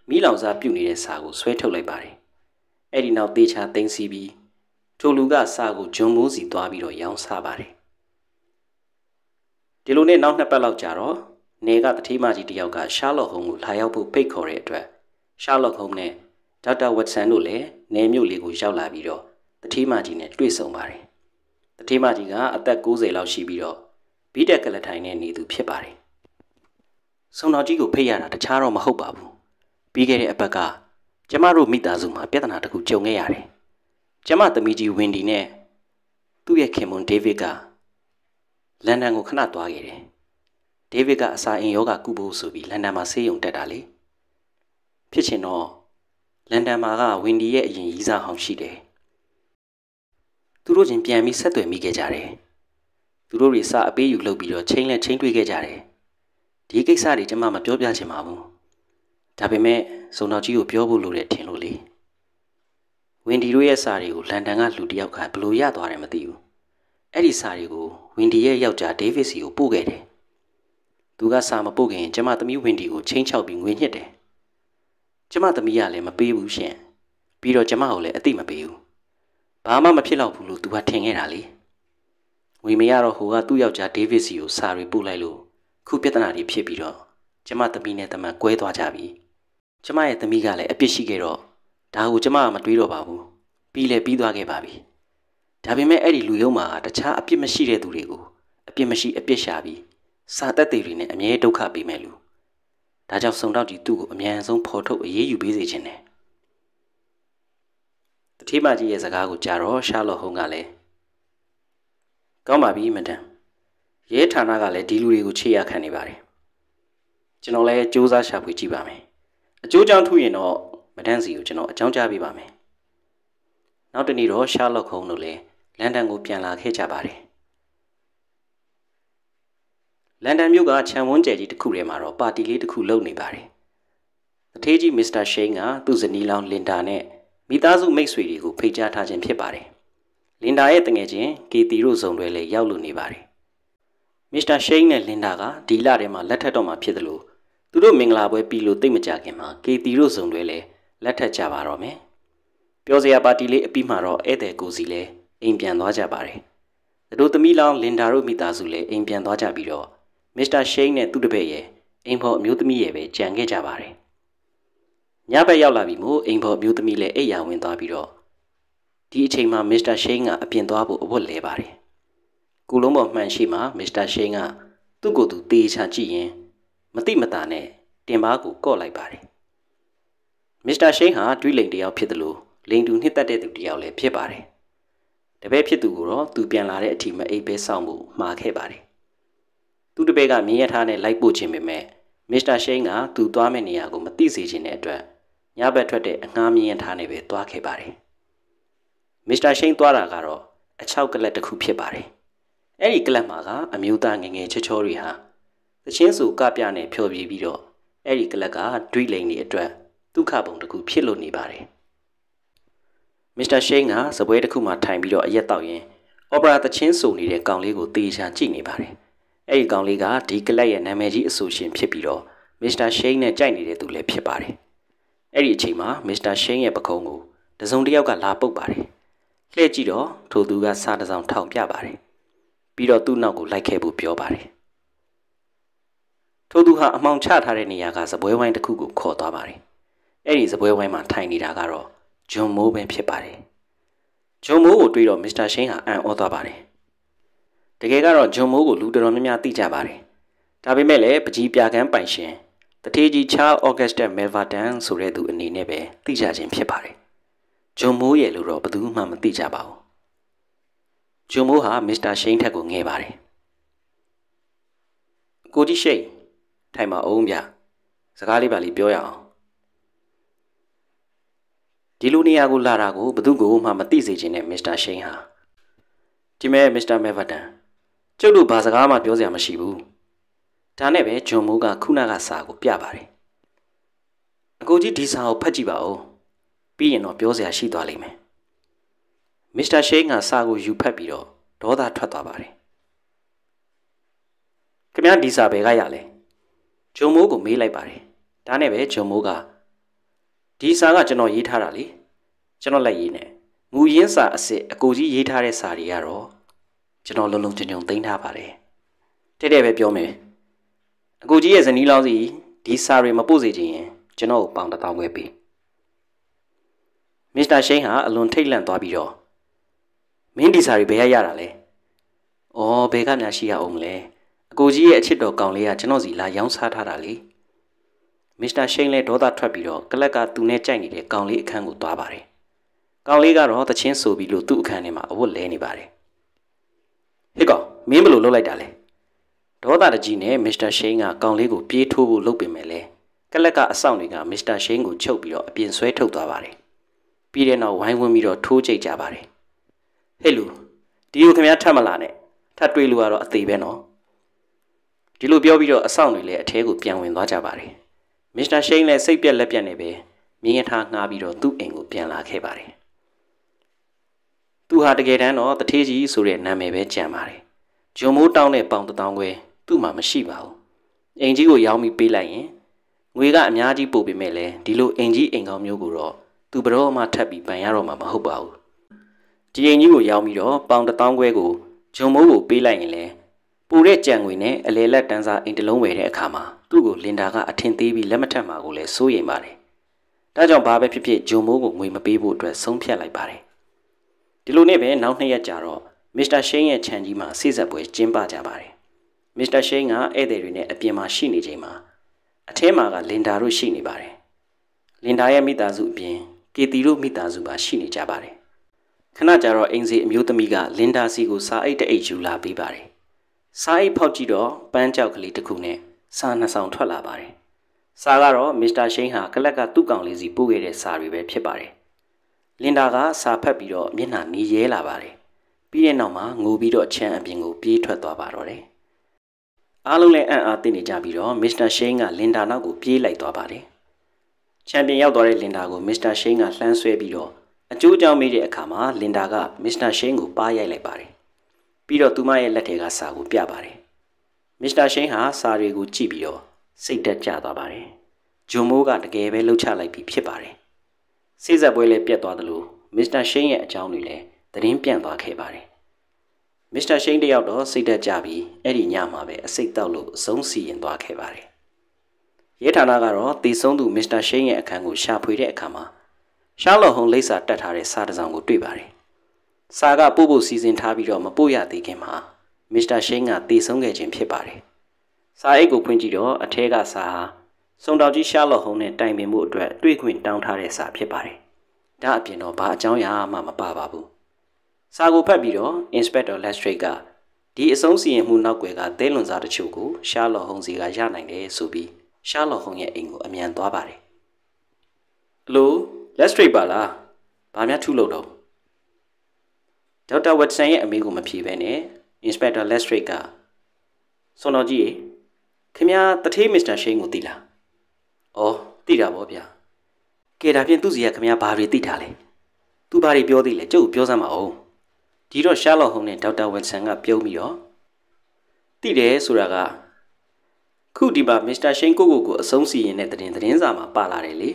မီးလောင်စာပြုတ်နေတဲ့စာကိုဆွဲထုတ်လိုက်ပါတယ်။အဲ့ဒီနောက်သေချာသိမ်းဆီးပြီးထိုလူကစာကိုဂျွန်မိုးစီသွားပြီးတော့ရောင်းစားပါတယ်။ဒီလိုနဲ့နောက်နှစ်ပတ်လောက်ကြာတော့နေကတထေးမကြီးတယောက်ကရှားလော့ဟုံးကိုလာရောက်ဖို့ဖိတ်ခေါ်တဲ့အတွက်ရှားလော့ဟုံးနဲ့ဒေါက်တာဝက်ဆန်တို့လည်းနေမြို့လေးကိုရောက်လာပြီးတော့တတိမကြီးနဲ့တွေ့ဆုံပါတယ်။တတိမကြီးကအသက်60လောက်ရှိပြီးတော့ဘီတက်ကလထိုင်နဲ့နေသူဖြစ်ပါတယ်။ဆုံတော်ကြီးကိုဖိတ်ရတာတခြားတော့မဟုတ်ပါဘူး။ပြီးခဲ့တဲ့အပတ်က ကျမတို့မိသားစုမှာပြဿနာတစ်ခုကြုံခဲ့ရတယ်။ကျမသမီးကြီးဝင်ဒီနဲ့သူ့ရဲ့ခင်မွန်ဒေးဗစ်ကလန်ဒန်ကိုခဏသွားခဲ့တယ်။ဒေးဗစ်ကအစာအိမ်ယောဂကုဖို့ဆိုပြီးလန်ဒန်မှာဆေးရုံတက်တာလေ။ဖြစ်ချင်တော့လန်ဒန်မှာကဝင်ဒီရဲ့အရင်ကြီးစားဟောင်းရှိတယ်။သူတို့ချင်းပြန်ပြီးဆက်သွယ်မိခဲ့ကြတယ်။သူတို့တွေစအပေးယူလုပ်ပြီးတော့ချင်းလက်ချင်းတွေ့ခဲ့ကြတယ်။ဒီကိစ္စတွေကျွန်မမပြောပြချင်ပါဘူး။ဒါပေမဲ့စုံတော်ကြီးကိုပြောဖို့လိုတယ်ထင်လို့လေ။ဝင်ဒီတို့ရဲ့စာတွေကိုလန်ဒန်ကလူတစ်ယောက်ကဘလို့ရသွားတယ်မသိဘူး။အဲ့ဒီစာတွေကိုဝင်ဒီရဲ့ယောက်ျားဒေးဗစ်စီကိုပို့ခဲ့တယ်။သူကစာမပို့ခင်ကျွန်မသမီးဝင်ဒီကိုချင်းချောက်ပြီးငွေညှစ်တယ်ကျမသမီးကလည်းမပေးဘူးရှင်ပြီးတော့ကျမကိုလည်းအတိမပေးဘူးဘာမှမဖြစ်တော့ဘူးလို့သူကထင်ခဲ့တာလေဝေမရတော့ဟိုကသူ့ယောက်ျားဒေးဗစ်စီကိုစာတွေပို့လိုက်လို့ခုပြဿနာတွေဖြစ်ပြီးတော့ကျမသမီးနဲ့တမန်ကွဲသွားကြပြီကျမရဲ့သမီးကလည်းအပြစ်ရှိခဲ့တော့ဒါကိုကျမကမတွေးတော့ပါဘူးပြီးလဲပြီးသွားခဲ့ပါပြီဒါပေမဲ့အဲ့ဒီလူယုံမှာတခြားအပြစ်မရှိတဲ့သူတွေကိုအပြစ်မရှိအပြစ်ရှာပြီးစာတက်တွေနဲ့အမြဲဒုက္ခပေးမယ်လို့ဒါကြောင့်စုံတော့ဒီသူ့ကိုအမြန်ဆုံးဖော်ထုတ်အရေးယူပေးစေချင်တယ်တတိမကြီးရဲ့စကားကိုကြားတော့ရှာလော့ဟုံးကလည်းကောင်းပါပြီမဒမ်ရဲဌာနကလည်းဒီလူတွေကိုခြေရခံနေပါတယ်ကျွန်တော်လည်းစ조사ရှာဖွေကြည့်ပါမယ်အကျိုးကြောင့်ထူရင်တော့မဒမ်စီကိုကျွန်တော်အကြောင်းကြားပေးပါမယ်နောက်တနေ့တော့ရှာလော့ဟုံးတို့လည်းလန်ဒန်ကိုပြန်လာခဲ့ကြပါတယ်လန်ဒန်မြို့ကခြံဝန်းကျယ်ကြီးတစ်ခုထဲမှာတော့ပါတီလေးတစ်ခုလုပ်နေပါတယ်။တထေးကြီးမစ္စတာရှိန်ကသူ့ဇနီးလောင်းလင်ဒါနဲ့မိသားစု မိတ်ဆွေတွေကိုဖိတ်ကြားထားခြင်းဖြစ်ပါတယ်။လင်ဒါရဲ့တငယ်ချင်းကေတီတို့ဇုံတွဲလည်းရောက်လို့နေပါတယ်။မစ္စတာရှိန်နဲ့လင်ဒါကဒီလထဲမှာလက်ထပ်တော့မှဖြစ်တယ်လို့သူတို့မင်္ဂလာပွဲပြီးလို့သိမကြခင်မှာကေတီတို့ဇုံတွဲလည်းလက်ထပ်ကြပါတော့မယ်။ပြောစရာပါတီလေးအပြီးမှာတော့ဧည့်သည်ကိုစီလည်းအိမ်ပြန်သွားကြပါတယ်။သူတို့သမီးလောင်းလင်ဒါတို့မိသားစုလည်းအိမ်ပြန်သွားကြပြီးတော့မစ္စတာရှိန်းနဲ့သူ့တပည့်ရဲ့အိမ်ဖော်အမျိုးသမီးရဲ့ပဲကြံခဲ့ကြပါတယ်။ညဘက်ရောက်လာပြီမို့အိမ်ဖော်အမျိုးသမီးလည်းအိပ်ယာဝင်သွားပြီးတော့ဒီအချိန်မှာမစ္စတာရှိန်းကအပြင်သွားဖို့အဝတ်လဲပါတယ်။ကုလုံးပေါ်မှန်ရှိမှမစ္စတာရှိန်းကသူ့ကိုယ်သူတေးချကြည့်ရင်မတိမတာနဲ့တင်ပါကိုကော့လိုက်ပါတယ်။မစ္စတာရှိန်းဟာဒွိလိန်တယောက်ဖြစ်တယ်လို့လိန်တူနှစ်သက်တဲ့သူတယောက်လည်းဖြစ်ပါတယ်။တပည့်ဖြစ်သူကိုတော့သူပြန်လာတဲ့အထိမအိပ်ပဲစောင့်ဖို့မှာခဲ့ပါတယ်သူ့တပည့်ကမြင်ရထားနဲ့လိုက်ပို့ခြင်းပေမဲ့မစ္စတာရှိန်ကသူ့သွားမယ့်နေရာကိုမသိစေချင်တဲ့အတွက်ညဘက်ထွက်တဲ့အငှားမြင်ရထားနဲ့ပဲသွားခဲ့ပါတယ်မစ္စတာရှိန်သွားတာကတော့အချောက်ကလပ်တစ်ခုဖြစ်ပါတယ်အဲ့ဒီကလပ်မှာကအမျိုးသားငငယ်ချောချောတွေဟာသချင်းဆိုကပြနဲ့ဖြောပြပြီးတော့အဲ့ဒီကလပ်ကဒွိလိန်တွေအတွက်ဒုက္ခပုံတစ်ခုဖြစ်လို့နေပါတယ်မစ္စတာရှိန်ကစပွဲတစ်ခုမှာထိုင်ပြီးတော့အရက်တောက်ရင်အော်ပရာသချင်းဆိုနေတဲ့ကောင်လေးကိုတေချာကြည့်နေပါတယ်အဲ့ဒီကောင်လေးကဒီကလပ်ရဲ့နာမည်ကြီးအဆိုရှင်ဖြစ်ပြီးတော့မစ္စတာရှိန်းနဲ့ကြိုက်နေတဲ့သူလည်းဖြစ်ပါတယ်အဲ့ဒီအချိန်မှာမစ္စတာရှိန်းရဲ့ပကုံးကိုတစုံတစ်ယောက်ကလာပုတ်ပါတယ်လှည့်ကြည့်တော့ထိုသူက စားတစောင်ထောင်ပြပါတယ်ပြီးတော့သူ့နောက်ကိုလိုက်ခဲ့ဖို့ပြောပါတယ်ထိုသူဟာအမောင်ချထားတဲ့နေရာကစပွဲဝိုင်းတစ်ခုကိုခေါ်သွားပါတယ်အဲ့ဒီစပွဲဝိုင်းမှာ ထိုင်နေတာကတော့ဂျွန်မိုးပဲဖြစ်ပါတယ်ဂျွန်မိုးကိုတွေ့တော့မစ္စတာရှိန်းဟာအံ့ဩသွားပါတယ်တကယ်ကတော့ဂျွန်မိုးကိုလူတော်များများသိကြပါတယ်ဒါပေမဲ့လည်းပကြီးပြကန်းပိုင်ရှင်တထေးကြီးချားအော့ဂတ်စတက်မဲဗာတန်ဆိုတဲ့သူအနေနဲ့ပဲသိကြခြင်းဖြစ်ပါတယ်ဂျွန်မိုးရဲ့လို့တော့ဘယ်သူမှမသိကြပါဘူးဂျွန်မိုးဟာမစ္စတာရှိန်ထက်ကိုငဲပါတယ်ကိုကြီးရှိန်ထိုင်ပါအောင်ဗျစကားလေးပါလေးပြောရအောင်ဒီလိုနေရာကိုလာတာကိုဘယ်သူမှမသိစေချင်တဲ့မစ္စတာရှိန်ဟာဒီမဲ့မစ္စတာမဲဗာတန်ကျုပ်တို့ဘာစကားမှပြောစရာမရှိဘူးဒါနဲ့ပဲဂျွန်မိုးကခုနကစာကိုပြပါတယ်အကိုကြီးဒီစာကိုဖတ်ကြည့်ပါဦးပြီးရင်တော့ပြောစရာရှိသွားလိမ့်မယ်မစ္စတာရှိန်ကစာကိုယူဖတ်ပြီးတော့ဒေါသထွက်သွားပါတယ်ခင်ဗျားဒီစာဘယ်ကရလဲဂျုံမိုးကိုမေးလိုက်ပါတယ်ဒါနဲ့ပဲဂျုံမိုးကဒီစာကကျွန်တော်ရေးထားတာလေကျွန်တော်လက်ရေးနဲ့ငူရင်းစာအစ်စ်အကိုကြီးရေးထားတဲ့စာတွေကတော့ကျွန်တော်လုံလုံချုံချုံသိမ်းထားပါတယ်တဲ့တဲ့ပဲပြောမယ်အကူကြီးရဲ့ဇနီးလောင်းစီဒီစာရီမပို့စေချင်ရင်ကျွန်တော်ကိုပေါင်တစ်တောင်းခွဲပေးမစ္စတာရှိန်ဟာအလွန်ထိတ်လန့်သွားပြီးတော့မင်းဒီစာရီဘယ်ရရတာလဲဩဘယ်ကများရှိရအောင်မလဲအကိုကြီးရဲ့အချစ်တော်ကောင်လေးကကျွန်တော်စီလာ ရောင်းစားထားတာလေမစ္စတာရှိန်လည်းဒေါသထွက်ပြီးတော့ကလက်ကသူနဲ့ကြိုက်နေတဲ့ကောင်လေးအခန်းကိုသွားပါတယ်ကောင်လေးကတော့တချင်းဆိုပြီးလို့သူ့အခန်းထဲမှာအဝတ်လဲနေပါတယ်ဟစ်ကောင်မင်းဘလို့လှုပ်လိုက်တာလဲဒေါသတကြီးနဲ့မစ္စတာရှိန်ကကောင်လေးကိုပြေးထိုးဖို့လုပ်ပင်မဲ့လဲကလက်ကအဆောင်တွေကမစ္စတာရှိန်ကိုချုပ်ပြီးတော့အပြင်ဆွဲထုတ်သွားပါတယ်ပြီးတဲ့နောက်ဝိုင်းဝန်းပြီးတော့ထိုးကြိတ်ကြပါတယ်ဟဲ့လူဒီလိုခင်ဗျားထပ်မလာနဲ့ထပ်တွေးလို့ကတော့အသေးပဲနော်ဒီလိုပြောပြီးတော့အဆောင်တွေလည်းအထဲကိုပြန်ဝင်သွားကြပါတယ်မစ္စတာရှိန်လည်းစိတ်ပြက်လက်ပြက်နေပဲမြင်းရထားငှားပြီးတော့သူ့အိမ်ကိုပြန်လာခဲ့ပါတယ်သူဟာတကယ်တမ်းတော့တထေးကြီးဆိုတဲ့နာမည်ပဲကြံပါတယ်ဂျွန်မိုးတောင်းတဲ့ပေါင်တထောင်ခွဲသူ့မှာမရှိပါဘူးအိမ်ကြီးကိုရောင်းပြီးပေးလိုက်ရင်ငွေကအများကြီးပို့ပေးမယ်လေဒီလိုအိမ်ကြီးအိမ်ကောင်းမျိုးကိုတော့သူဘရောမှထပ်ပြီးပန်ရတော့မှာမဟုတ်ပါဘူးဒီအိမ်ကြီးကိုရောင်းပြီးတော့ပေါင်တထောင်ခွဲကိုဂျွန်မိုးကိုပေးလိုက်ရင်လေပူတဲ့ကြံငွေနဲ့အလေလက်တန်းစားအိမ်တလုံးဝယ်တဲ့အခါမှာသူ့ကိုလင်တာကအထင်သေးပြီးလက်မထက်မှာကိုလည်းစိုးရိမ်ပါတယ်ဒါကြောင့်ဘာပဲဖြစ်ဖြစ်ဂျွန်မိုးကိုငွေမပေးဖို့အတွက်ဆုံးဖြတ်လိုက်ပါတယ်ဒီလိုနဲ့ပဲနောက်နှစ်ရက်ကြာတော့မစ္စတာရှိန်ရဲ့ခြံကြီးမှာဆေးဆက်ပွဲကျင်းပကြပါတယ်မစ္စတာရှိန်ကဧည့်သည်တွေနဲ့အပြင်မှာရှိနေချိန်မှာအထဲမှာကလင်ဒါတို့ရှိနေပါတယ်လင်ဒါရဲ့မိသားစုအပြင်ကေတီတို့မိသားစုပါရှိနေကြပါတယ်ခဏကြာတော့အင်စီအမျိုးသမီးကလင်ဒါစီကိုစာအိတ်တအိတ်ယူလာပေးပါတယ်စာအိတ်ဖောက်ကြည့်တော့ပန်းကြောက်ကလေးတစ်ခုနဲ့စာနှစ်ဆောင်ထွက်လာပါတယ်စာကတော့မစ္စတာရှိန်ဟာကလက်ကသူ့ကောင်လေးစီပို့ခဲ့တဲ့စာတွေပဲဖြစ်ပါတယ်လင်ဒါကစာဖတ်ပြီးတော့မျက်နှာနီးရဲလာပါတယ်ပြီးတဲ့နောက်မှာငိုပြီးတော့ချမ်းအပြင်ကို ပြေးထွက်သွားပါတော့တယ်အားလုံးလည်းအံ့အားသင့်နေကြပြီးတော့မစ္စတာရှိန်းကလင်ဒါနောက်ကိုပြေးလိုက်သွားပါတယ်ချန်ပီယံရောက်သွားတဲ့လင်ဒါကိုမစ္စတာရှိန်းကလှမ်းဆွဲပြီးတော့အကျိုးကြောင့်မိတဲ့အခါမှာလင်ဒါကမစ္စတာရှိန်းကိုပါရိုက်လိုက်ပါတယ်ပြီးတော့သူမရဲ့လက်ထဲကစာကိုပြပါတယ်မစ္စတာရှိန်းဟာစာတွေကိုကြည့်ပြီးတော့စိတ်တက်ကြသွားပါတယ်ဂျွန်မိုးကတကယ်ပဲလှုပ်ချလိုက်ပြီးဖြစ်ပါတယ်စိတ်ဆက်ပွဲလည်းပြတ်သွားသလိုမစ္စတာရှိန်ရဲ့အကြောင်းတွေလည်းသတင်းပြန့်သွားခဲ့ပါတယ်။မစ္စတာရှိန်တယောက်တော့စိတ်သက်ကြပြီးအဲ့ဒီညမှာပဲအစိတ်တောက်လို့အဆုံးစီရင်သွားခဲ့ပါတယ်။ရဲဌာနကတော့တည်ဆုံးသူမစ္စတာရှိန်ရဲ့အခန်းကိုရှာဖွေတဲ့အခါမှာရှားလော့ဟုံလိပ်စာတက်ထားတဲ့စာတစ်စောင်ကိုတွေ့ပါတယ်။စာကပို့ဖို့စီစဉ်ထားပြီးတော့မပို့ရသေးခင်မှာမစ္စတာရှိန်ကတည်ဆုံးခဲ့ခြင်းဖြစ်ပါတယ်။စာအိတ်ကိုဖွင့်ကြည့်တော့အထက်ကစာဟာစုံတော်ကြီးရှာလော့ဟုံးနဲ့တိုင်ပင်မှုအတွက်တွေ့ခွင့်တောင်းထားတဲ့စာဖြစ်ပါတယ်။ဒါအပြင်တော့ဘာအကြောင်းအရာမှမပါပါဘူး။စာကိုဖတ်ပြီးတော့ Inspector Lestrade ကဒီအဆုံးစီရင်မှုနောက်ွယ်ကသဲလွန်စားတချို့ကိုရှာလော့ဟုံးစီကရနိုင်တယ်ဆိုပြီးရှာလော့ဟုံးရဲ့အိမ်ကိုအမြန်သွားပါတယ်။အလို Lestrade ပါလား။ဘာများထုလို့တော့ဒေါက်တာဝက်ဆန်ရဲ့အမေကိုမဖြေဘဲနဲ့ Inspector Lestrade ကစွန်တော်ကြီးခင်ဗျာတထေး Mr. Shane ကိုသိလားဩသိတာဗောဗျာကဲဒါဖြင့်သူ့စီကခင်ဗျားဘာတွေသိတာလဲသူဘာတွေပြောသေးလဲကျုပ်ပြောစမ်းပါဦးဒီတော့ရှာလော့ဟုံးနဲ့ဒေါက်တာဝင်းဆန်ကပြုံးပြီးတော့သိတယ်ဆိုတာကခုဒီမှာမစ္စတာရှိန်ကိုကိုကိုအဆုံးစီရင်တဲ့တင်တင်စာမှာပါလာတယ်လေ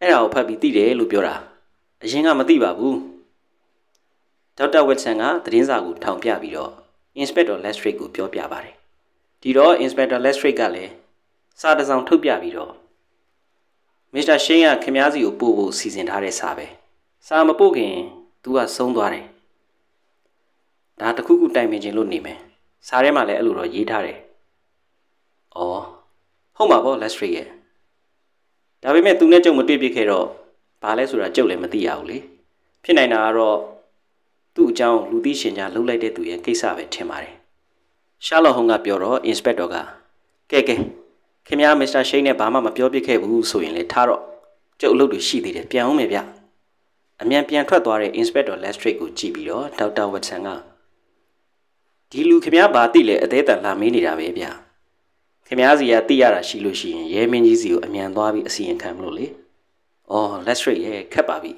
အဲ့ဒါကိုဖတ်ပြီးသိတယ်လို့ပြောတာအရင်ကမသိပါဘူးဒေါက်တာဝက်ဆန်ကတင်စာကိုထောင်ပြပြီးတော့ Inspector Lestrick ကိုပြောပြပါတယ်ဒီတော့ Inspector Lestrick ကလည်းစာတစ်စောင်ထုတ်ပြပြီးတော့မစ္စတာရှင်းကခင်ဗျားစီကိုပို့ဖို့စီစဉ်ထားတဲ့စာပဲစာမပို့ခင် သူကဆုံးသွားတယ်ဒါတခုခုတိုင်ပင်ခြင်းလို့နေမယ်စာထဲမှာလည်းအဲ့လိုတော့ရေးထားတယ်ဩဟုတ်မှာပေါ့လက်စထရီရဲ့ဒါပေမဲ့သူနဲ့ကြုံမတွေ့ပြခဲ့တော့ဘာလဲဆိုတာကြုတ်လည်းမသိရဘူးလေဖြစ်နိုင်တာကတော့သူ့အကြောင်းလူသိရှင်ကြားလှုပ်လိုက်တဲ့သူရဲ့ကိစ္စပဲထင်ပါတယ်ရှားလော့ဟုံးကပြောတော့ inspector ကကဲကဲခင်ဗျားမစ္စတာရှိန်နဲ့ဘာမှမပြောပြခဲ့ဘူးဆိုရင်လေထားတော့ကျုပ်အလုပ်တွေရှိသေးတယ်ပြန်အောင်မယ်ဗျအမြန်ပြန်ထွက်သွားတဲ့ Inspector Lestrade ကိုကြည့်ပြီးတော့ဒေါက်တာဝက်ဆန်ကဒီလူခင်ဗျားဘာတိလဲအသေးတန်လာမင်းနေတာပဲဗျခင်ဗျားစီကတိရတာရှိလို့ရှိရင်ရဲမင်းကြီးစီကိုအမြန်သွားပြီးအစီရင်ခံမလို့လေအော် Lestrade ရဲ့ခက်ပါပြီ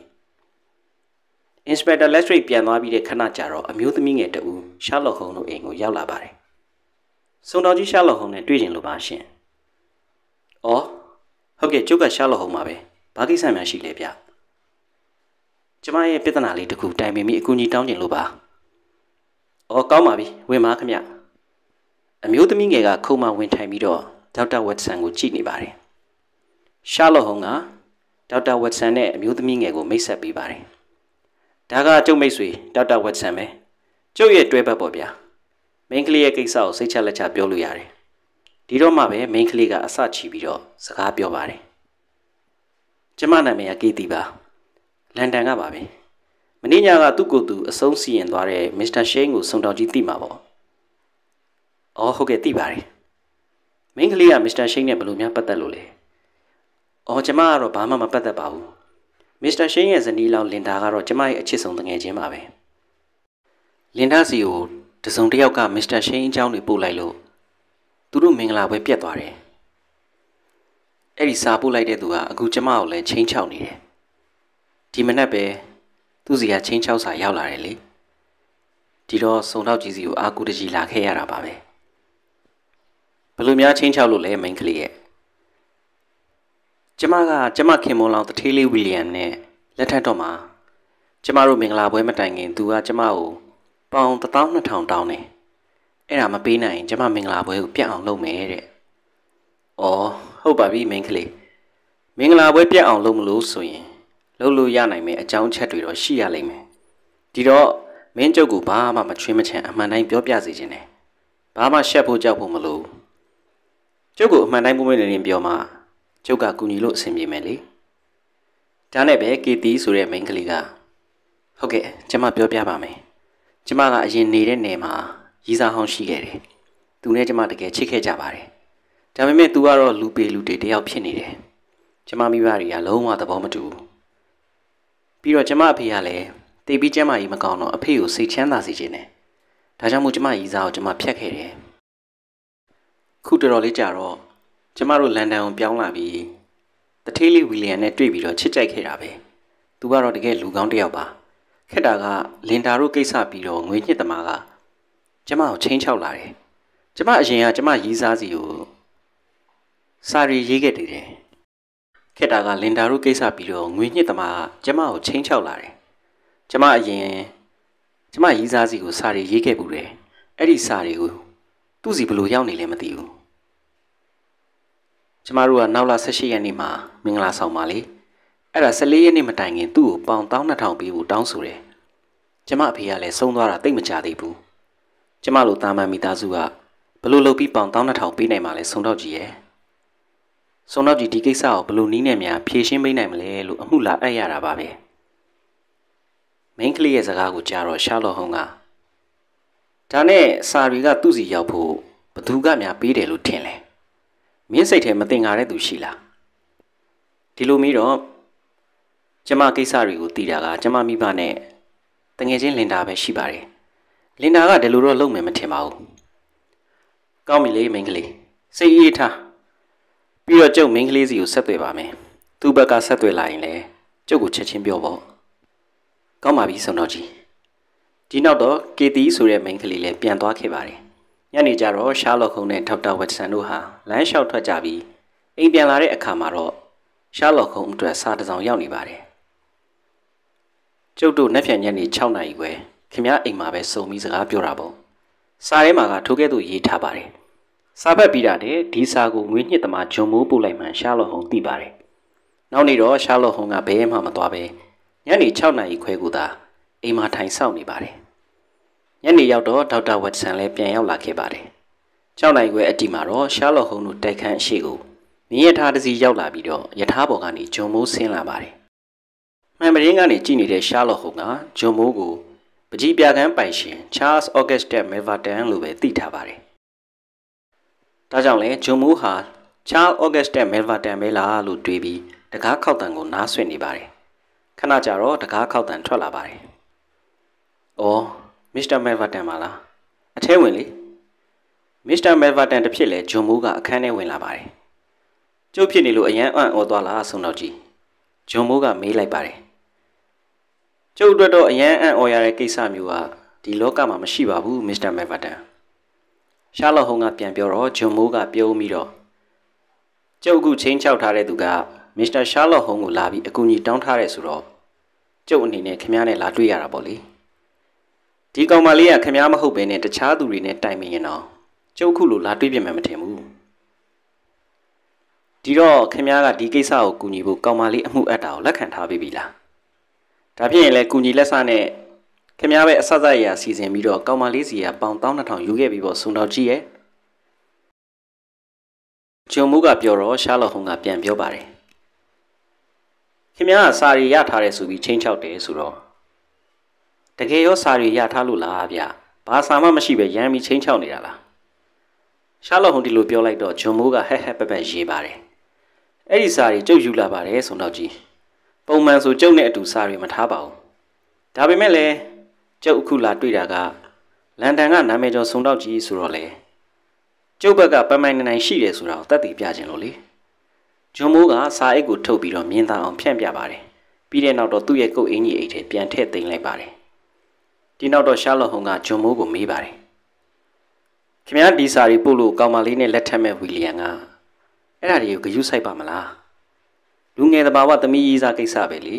Inspector Lestrade ပြန်သွားပြီးတဲ့ခဏကြာတော့အမျိုးသမီးငယ်တဦး Sherlock Holmes တို့အိမ်ကိုရောက်လာပါတယ်စုံတော်ကြီး Sherlock Holmes နဲ့တွေ့ရင်လိုပါရှင်။။အော်ဟုတ်ကဲ့ကျုပ်ကရှာလို့ဟုတ်မှာပဲ။ဘာကိစ္စများရှိလဲဗျ။ကျမရဲ့ပြဿနာလေးတစ်ခုတိုင်ပင်ပြီးအကူအညီတောင်းချင်လို့ပါ။အော်ကောင်းပါပြီ။ဝင်ပါခင်ဗျ။အမျိုးသမီးငယ်ကခုံမဝင်ထိုင်ပြီးတော့ဒေါက်တာဝက်ဆန်ကိုကြည့်နေပါတယ်။ရှာလို့ဟုတ်ကဒေါက်တာဝက်ဆန်နဲ့အမျိုးသမီးငယ်ကိုမိတ်ဆက်ပေးပါတယ်။ဒါကကျုပ်မိတ်ဆွေဒေါက်တာဝက်ဆန်ပဲ။ကျုပ်ရဲ့တွဲဘက်ပေါ့ဗျာ။မင်းကလေးရဲ့ကိစ္စကိုစိတ်ချလက်ချပြောလို့ရတယ်။ဒီတော့မှပဲမိန်းကလေးကအစချီပြီးတော့စကားပြောပါတယ်ကျမနာမည်ကကေတီပါလန်ဒန်ကပါပဲမင်းညာကသူ့ကိုယ်သူအဆုံးစီရင်သွားတဲ့မစ္စတာရှိန်ကိုစုံတော်ကြီးသိမှာပေါ့အော်ဟုတ်ကဲ့သိပါတယ်မင်းကလေးကမစ္စတာရှိန်နဲ့ဘယ်လိုများပတ်သက်လို့လဲအော်ကျမကတော့ဘာမှမပတ်သက်ပါဘူးမစ္စတာရှိန်ရဲ့ဇနီးလောင်လင်ဒါကတော့ကျမရဲ့အချစ်ဆုံးတငယ်ချင်းပါပဲလင်ဒါစီကိုတစုံတစ်ယောက်ကမစ္စတာရှိန်အကြောင်းတွေပို့လိုက်လို့သူတို့မင်္ဂလာပွဲပြတ်သွားတယ်အဲ့ဒီစာပို့လိုက်တဲ့သူကအခုကျမကိုလည်းချင်းချောက်နေတယ်ဒီမနက်ပဲသူ့စီကချင်းချောက်စာရောက်လာတယ်လေဒီတော့စုံတော့ကြီးစီကိုအာကူတကြီးလာခဲ့ရတာပါပဲဘယ်လိုများချင်းချောက်လို့လဲမိန်ကလေးရဲ့ကျမကကျမခင်မွန်လောင်တထေးလေးဝီလျံနဲ့လက်ထပ်တော့မှာကျမတို့မင်္ဂလာပွဲမတိုင်ခင်သူကကျမကိုပေါင်12000တောင်းတယ်အဲ့ဒါမပေးနိုင်ရင်ကျမမင်္ဂလာပွဲကိုပြတ်အောင်လုပ်မယ်တဲ့။အော်ဟုတ်ပါပြီမင်းကလေး။မင်္ဂလာပွဲပြတ်အောင် လုပ်မလို့ဆိုရင်လုပ်လို့ရနိုင်မယ်အကြောင်းချက်တွေတော့ရှိရလိမ့်မယ်။ဒီတော့မင်းကျုပ်ကိုဘာမှမချွင်းမချန်အမှန်တိုင်းပြောပြစေခြင်းနဲ့ဘာမှရှက်ဖို့ကြောက်ဖို့မလိုဘူး။ကျုပ်ကိုအမှန်တိုင်းပုံမှန်နေနေပြောမှကျုပ်ကကူညီလို့အဆင်ပြေမယ်လေ။ဒါနဲ့ပဲကေတီဆိုတဲ့မင်းကလေးကဟုတ်ကဲ့ကျမပြောပြပါမယ်။ကျမကအရင်နေတဲ့နေမှာကြီးစားဟောင်းရှိခဲ့တယ်။သူနဲ့ကျမတကယ်ချစ်ခဲ့ကြပါတယ်။ဒါပေမဲ့သူကတော့လူပေလူတေတယောက်ဖြစ်နေတယ်။ကျမမိဘတွေကလုံးဝသဘောမတူဘူး။ပြီးတော့ကျမအဖေကလည်းတိတ်ပြီးကျမကြီးမကောင်းတော့အဖေကိုစိတ်ချမ်းသာစေချင်တယ်။ဒါကြောင့်မို့ကျမကြီးစားကိုကျမဖျက်ခဲ့တယ်။ခုတော်တော်လေးကြာတော့ကျမတို့လန်ဒန်ကိုပြောင်းလာပြီးတထေးလေးဝီလီယံနဲ့တွေ့ပြီးတော့ချစ်ကြိုက်ခဲ့တာပဲ။သူကတော့တကယ်လူကောင်းတစ်ယောက်ပါ။ခက်တာကလင်တာတို့ကိစ္စပြီးတော့ငွေညစ်သမားကကျမကိုချင်းချောက်လာတယ်ကျမအရင်ကကျမရေးစားစီကိုစာရီရေးခဲ့တည်တယ်ခက်တာကလင်တာတို့ကိစ္စပြီးတော့ငွေညစ်သမားကျမကိုချင်းချောက်လာတယ်ကျမအရင်ကျမရေးစားစီကိုစာရီရေးခဲ့ဘူးတယ်အဲ့ဒီစာတွေကိုသူ့စီဘလို့ရောက်နေလဲမသိဘူးကျမတို့ကနောက်လ18ရက်နေ့မှာမင်္ဂလာဆောင်ပါလေအဲ့ဒါ14ရက်နေ့မတိုင်ခင်သူ့ကိုပေါင်1200ပေးဖို့တောင်းဆိုတယ်ကျမအဖေကလည်းဆုံးသွားတာတိတ်မကြသေးဘူးကျမတို့တာမန်မိသားစုကဘလို့လုပ်ပြီးပေါင်12000ပေးနိုင်မှာလဲဆုံတော့ကြီးရဲ့ဆုံတော့ကြီးဒီကိစ္စကိုဘလို့နီးနဲ့များဖြေရှင်းပေးနိုင်မလဲလို့အမှုလာအပ်ရတာပါပဲမင်းကလေးရဲ့စကားကိုကြားတော့ရှာလော့ဟုံးကဒါနဲ့စာရီက သူ့စီရောက်ဖို့ဘသူကများပေးတယ်လို့ထင်လဲမင်းစိတ်ထဲမတင်ငါတဲ့သူရှိလားဒီလိုမျိုးတော့ကျမကိစ္စတွေကိုတည်တာကကျမမိဘနဲ့တငယ်ချင်းလင်တာပဲရှိပါတယ်လင်ဒါကဒီလိုတော့လုပ်မယ်မထင်ပါဘူးကောင်းပြီလေမိန်းကလေးစိတ်အေးထားပြီးတော့ကျုပ်မိန်းကလေးစီကိုဆက်သွယ်ပါမယ်သူ့ဘက်ကဆက်သွယ်လာရင်လည်းကျုပ်ကိုချက်ချင်းပြောပေါ့ကောင်းပါပြီဆုံတော်ကြီးဒီနောက်တော့ကေတီဆိုတဲ့မိန်းကလေးလည်းပြန်သွားခဲ့ပါတယ်ညနေကျတော့ရှားလော့ခုံနဲ့ဒေါက်တာဝက်ဆန်တို့ဟာလမ်းလျှောက်ထွက်ကြပြီးအိမ်ပြန်လာတဲ့အခါမှာတော့ရှားလော့ခုံအတွက်စားတစောင်ရောက်နေပါတယ်ကျုပ်တို့နှက်ဖြန်ညနေ6နာရီခွဲခင်ဗျားအိမ်မှာပဲစုံပြီးစကားပြောတာပေါ့စာထဲမှာကထိုးကဲ့သို့ရေးထားပါတယ်စာဖတ်ပြီးတာတဲ့ဒီစာကိုငွေညှစ်သမားဂျွန်မိုးပို့လိုက်မှရှာလော့ဟုံသိပါတယ်နောက်နေ့တော့ရှာလော့ဟုံကဘဲမှမသွားပဲညနေ6နာရီခွဲကသာအိမ်မှာထိုင်ဆောင်နေပါတယ်ညနေရောက်တော့ဒေါက်တာဝက်ဆန်လည်းပြန်ရောက်လာခဲ့ပါတယ်6နာရီခွဲအတိမှာတော့ရှာလော့ဟုံတို့တိုက်ခန်းရှိကိုမြင်းရထားတစ်စီးရောက်လာပြီးတော့ရထားပေါ်ကနေဂျွန်မိုးဆင်းလာပါတယ်မှန်ပရင်းကနေကြည့်နေတဲ့ရှာလော့ဟုံကဂျွန်မိုးကိုပကြီးပြကန်းပိုင်ရှင် Charles Augustus Milverton လို့ပဲသိထားပါတယ်။ဒါကြောင့်လဲဂျွန်မူးဟာ Charles Augustus Milverton ပဲလားလို့တွေးပြီးတကားခောက်တန်ကို နားဆွင့်နေပါတယ်။ခဏကြာတော့တကားခောက်တန်ထွက်လာပါတယ်။အော် Mr. Milverton ပါလား။အထဲဝင်လေ။ Mr. Milverton တဖြစ်လဲဂျွန်မူးကအခန်းထဲဝင်လာပါတယ်။ကျုပ်ဖြစ်နေလို့အရန်အံ့ဩသွားလားဆုံတော့ကြည့်။ဂျွန်မိုးကမေးလိုက်ပါတယ်။ကျုပ်အတွက်တော့အရန်အံ့ဩရတဲ့ကိစ္စမျိုးကဒီလောကမှာမရှိပါဘူးမစ္စတာမက်ဖာတန်ရှားလော့ဟုံးကပြန်ပြောတော့ဂျွန်မိုးကပြုံးပြီးတော့ကျုပ်အခုချင်းချောက်ထားတဲ့သူကမစ္စတာရှားလော့ဟုံးကိုလာပြီးအကူအညီတောင်းထားတဲ့ဆိုတော့ကျုပ်အနေနဲ့ခင်ဗျားနဲ့လာတွေ့ရတာပေါ့လေဒီကောင်မလေးကခင်ဗျားမဟုတ်ဘဲနဲ့တခြားသူတွေနဲ့တိုင်ပင်ရင်တော့ကျုပ်ခုလိုလာတွေ့ပြမယ်မထင်ဘူးဒီတော့ခင်ဗျားကဒီကိစ္စကိုကူညီဖို့ကောင်မလေးအမှုအပ်တာကိုလက်ခံထားပေးပြီလားဒါဖြစ်ရင်လည်းကုညီလက်စနဲ့ခင်ဗျားပဲအဆက်ဆက်ရာစီစဉ်ပြီးတော့ကောင်မလေးစီကပေါင်12000ယူခဲ့ပြီးပေါ့စုံတော်ကြည့်ရဲ့ဂျုံမူးကပြောတော့ရှားလော့ဟုံးကပြန်ပြောပါတယ်ခင်ဗျားကစာရီရထားတယ်ဆိုပြီးချင်းချောက်တယ်ဆိုတော့တကယ်ရောစာရီရထားလို့လားဗျဘာစာမှမရှိပဲရမ်းပြီးချင်းချောက်နေတာလားရှားလော့ဟုံးဒီလိုပြောလိုက်တော့ဂျုံမူးကဟက်ဟက်ပက်ပက်ရေးပါတယ်အဲ့ဒီစာရီကြုတ်ယူလာပါတယ်စုံတော်ကြည့်ပုံမှန်ဆိုကျုပ်နဲ့အတူစာတွေမထားပါဘူးဒါပေမဲ့လည်းကျုပ်အခုလာတွေ့တာကလန်ဒန်ကနာမည်ကျော်ဆုံတော့ကြီးဆိုတော့လေကျုပ်ဘက်ကပမိုင်နေနိုင်ရှိတယ်ဆိုတာကိုသက်သေပြခြင်းလို့လေဂျွန်မိုးကစာအိတ်ကိုထုတ်ပြီးတော့မြင်သာအောင်ဖြန့်ပြပါတယ်ပြီးတဲ့နောက်တော့သူ့ရဲ့ကုတ်အင်းကြီးအိတ်ထဲပြန်ထည့်သိမ်းလိုက်ပါတယ်ဒီနောက်တော့ရှားလော့ဟုံကဂျွန်မိုးကိုမေးပါတယ်ခင်ဗျားဒီစာတွေပို့လို့ကောင်မလေးနဲ့လက်ထက်မဲ့ဝီလီယံကအဲ့ဒါတွေကိုဂယုစိုက်ပါမလားလူငယ်တဘာဝသမီးရေးစားကိစ္စပဲလေ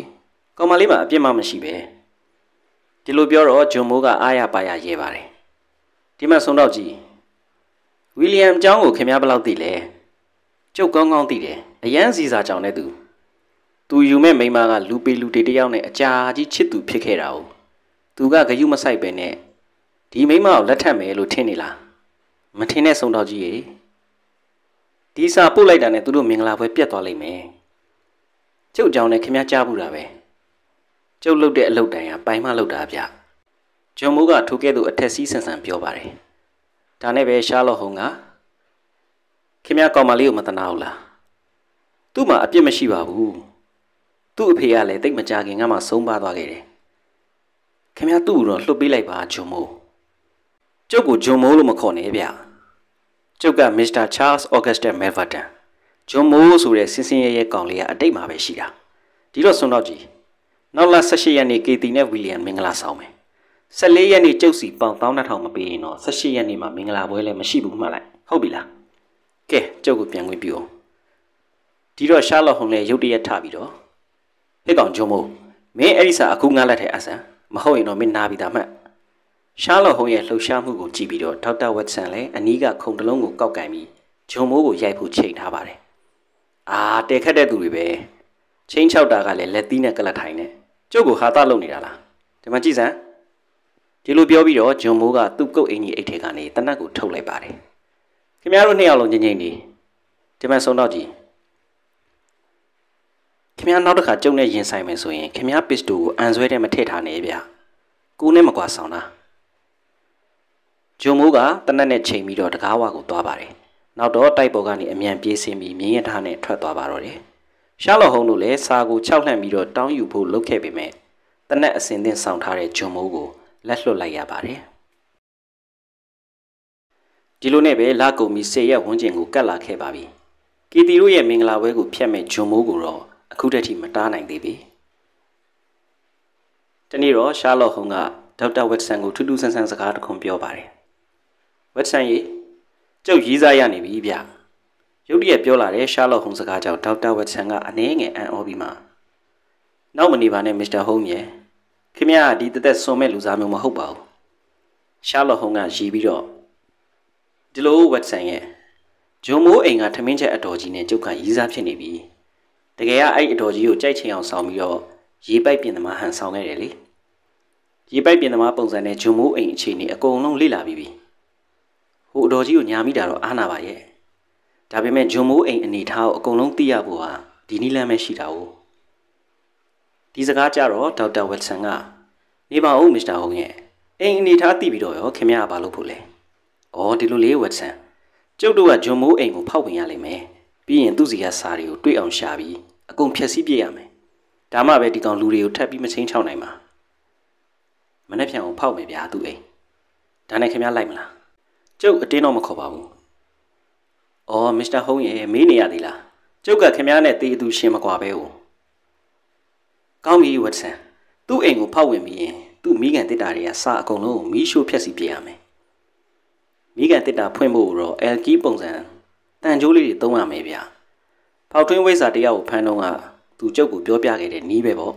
ကောင်မလေးမှာအပြစ်မှမရှိပဲဒီလိုပြောတော့ဂျွန်မိုးကအားရပါရရဲပါတယ်ဒီမှာဆုံးတော့ကြည့်ဝီလျံအကြောင်းကိုခင်ဗျားဘယ်လောက်သိလဲကျုပ်ကောင်းကောင်းသိတယ်အရန်စီစာကြောင်တဲ့သူသူယူမဲ့မိန်းမကလူပေလူတေတယောက်နဲ့အကြာကြီးချစ်သူဖြစ်ခဲ့တာ哦သူကဂယုမဆိုင်ပဲနဲ့ဒီမိန်းမကိုလက်ထပ်မယ်လို့ထင်နေလားမထင်နဲ့ဆုံးတော့ကြီးရေဒီစာပို့လိုက်တာနဲ့သူတို့မင်္ဂလာပွဲပြတ်သွားလိမ့်မယ်ကျုပ်ကြောင်နဲ့ခင်ဗျားကြားဘူးတာပဲကျုပ်လှုပ်တဲ့အလုပ်တိုင်ကပိုင်မလှုပ်တာဗျဂျွန်မိုးကထိုကဲ့သို့အထက်စီးဆန်ဆန်ပြောပါတယ်ဒါနဲ့ပဲရှားလော့ဟုံကခင်ဗျားကောင်မလေးကိုမတနာဘူးလားသူ့မှာအပြစ်မရှိပါဘူးသူ့အဖေကလည်းတိတ်မကြခင်ကမှဆုံးပါသွားခဲ့တယ်ခင်ဗျားသူ့ကိုတော့လှုပ်ပေးလိုက်ပါဂျွန်မိုးကျုပ်ကိုဂျွန်မိုးလို့မခေါ်နဲ့ဗျကျုပ်ကမစ္စတာချားလ်စ်အော်ဂတ်စတန်မဲဗာတန်ဂျွန်မိုးဆိုတဲ့စင်စင်ရဲရဲကောင်လေးကအတိတ်မှာပဲရှိတာဒီတော့ဆွန်တော့ကြည်နောက်လ18ရက်နေ့ကေတီနဲ့ဝီလီယံမင်္ဂလာဆောင်မယ်14ရက်နေ့ကျုပ်စီပေါင်12000မပေးရင်တော့18ရက်နေ့မှာမင်္ဂလာပွဲလည်းမရှိဘူးမှလိုက်ဟုတ်ပြီလားကဲကျုပ်ကိုပြန်ခွင့်ပြုအောင်ဒီတော့ရှားလော့ဟုံလည်းရုတ်တရက်ထပြီးတော့ဟဲ့ကောင်ဂျွန်မိုးမင်းအဲ့ဒီစာအခုငါလက်ထဲအဆန်မဟုတ်ရင်တော့မင်းနာပြီးသားမှတ်ရှားလော့ဟုံရဲ့လှုပ်ရှားမှုကိုကြည့်ပြီးတော့ဒေါက်တာဝက်ဆန်လည်းအနီးကခုံတလုံးကိုကောက်ကင်ပြီးဂျွန်မိုးကိုရိုက်ဖို့ချိန်ထားပါတယ်အာတဲခတ်တဲ့သူတွေပဲချင်းချောက်တာကလည်းလက်သီးနဲ့ကလတ်ထိုင်နေကျုပ်ကိုဟာသလုပ်နေတာလားဒီမှာကြည့်စမ်းဒီလိုပြောပြီးတော့ဂျွန်မိုးကသူ့ကုတ်အင်ကြီးအိတ်ထဲကနေတနတ်ကိုထုတ်လိုက်ပါတယ်ခင်ဗျားတို့နှစ်ယောက်လုံးငြိမ့်ငြိမ့်နေဒီမှာဆုံးတော့ကြည့်ခင်ဗျားနောက်တစ်ခါကြုံနဲ့ရင်ဆိုင်မယ်ဆိုရင်ခင်ဗျားပစ္စတိုကိုအန်ဆွဲတဲ့မထည့်ထားနဲ့ဗျာကိုနဲ့မကွာဆောင်တာဂျွန်မိုးကတနတ်နဲ့ချိန်ပြီးတော့တကားဝါကိုသွားပါတယ်နောက်တော့တိုက်ပေါ်ကနေအမြန်ပြေးဆင်းပြီးမြင်းရထားနဲ့ထွက်သွားပါတော့တယ်။ရှားလော်ဟုံးတို့လည်းစာကိုခြောက်လှန့်ပြီးတော့တောင်းယူဖို့လုပ်ခဲ့ပေမဲ့တနက်အစင်သင်ဆောင်ထားတဲ့ဂျွန်မိုးကိုလက်လွတ်လိုက်ရပါတယ်။ဒီလိုနဲ့ပဲလာကုန်ပြီး၁၀ရက်ဝန်းကျင်ကိုကတ်လာခဲ့ပါပြီ။ကီတီတို့ရဲ့မင်္ဂလာပွဲကိုဖျက်မဲ့ဂျွန်မိုးကိုတော့အခုတည်းထိမတားနိုင်သေးပေ။တနေ့တော့ရှားလော်ဟုံးကဒေါက်တာဝက်ဆန်ကိုထူးထူးဆန်းဆန်းစကားတခုပြောပါတယ်။ဝက်ဆန်ကြီးကျုပ်ရီးစားရနေပြီဗျရုတ်တရက်ပြောလာတဲ့ရှားလော့ဟုံစကားကြောင့်ဒေါက်တာဝက်ဆန်ကအနှဲငယ်အံ့ဩပြီးမှနောက်မနေပါနဲ့မစ္စတာဟုံးရဲ့ခင်ဗျားဒီတသက်စွန်မဲ့လူစားမျိုးမဟုတ်ပါဘူးရှားလော့ဟုံးကရီးပြီးတော့ဒီလိုဝက်ဆန်ရဲ့ဂျုံမိုးအိမ်ကထမင်းချက်အတော်ကြီးနဲ့ကျုပ်ကရီးစားဖြစ်နေပြီတကယ်ကအဲ့အတော်ကြီးကိုကြိုက်ချင်အောင်ဆောင်ပြီးတော့ရေပိုက်ပြင်သမားဟန်ဆောင်ခဲ့တယ်လေရေပိုက်ပြင်သမားပုံစံနဲ့ဂျုံမိုးအိမ်အခြေအနေအကုန်လုံးလေ့လာပြီးပြီ။ဟိုအတော်ကြီးကိုညာမိတာတော့အားနာပါရဲ့ဒါပေမဲ့ဂျွန်မိုးအိမ်အနေထားကိုအကုန်လုံးသိရဖို့ဟာဒီနည်းလမ်းပဲရှိတာ ਉਹ ဒီစကားကြတော့ဒေါက်တာဝက်ဆန်ကနေပါဦးမစ္စတာဟုံးရဲ့အိမ်အနေထားသိပြီးတော့ရောခင်ဗျားဘာလုပ်ဖို့လဲဩဒီလိုလေးဝက်ဆန်ကျုပ်တို့ကဂျွန်မိုးအိမ်ကိုဖောက်ဝင်ရလိမ့်မယ်ပြီးရင်သူ့စီကစာတွေကိုတွေးအောင်ရှာပြီးအကုန်ဖျက်ဆီးပြရမယ်ဒါမှပဲဒီကောင်လူတွေကိုထပ်ပြီးမချင်းချောင်းနိုင်မှာမနေ့ပြန်အောင်ဖောက်မယ်ဗျာသူ့အိမ်ဒါနဲ့ခင်ဗျားလိုက်မလားကျုပ်အတင်းတော့မခေါ်ပါဘူး။အော်မစ္စတာဟုံးရဲ့မေးနေရသေးလား။ကျုပ်ကခင်ဗျားနဲ့တေးသူရှင်မကွာပဲဦး။ကောင်းပြီဝတ်ဆန်။သူ့အိမ်ကိုဖောက်ဝင်ပြီးရင်သူ့မိခင်တစ်တာတွေကစအကုန်လုံးမီးရှို့ဖျက်ဆီးပြရမယ်။မိခင်တစ်တာဖွင့်ဖို့တော့ LG ပုံစံတန်ကြိုးလေးတွေသုံးရမယ်ဗျာ။ဖောက်ထွင်းဝိစာတရားကိုဖမ်းတော့ကသူကျုပ်ကိုပြောပြခဲ့တဲ့နီးပဲပေါ့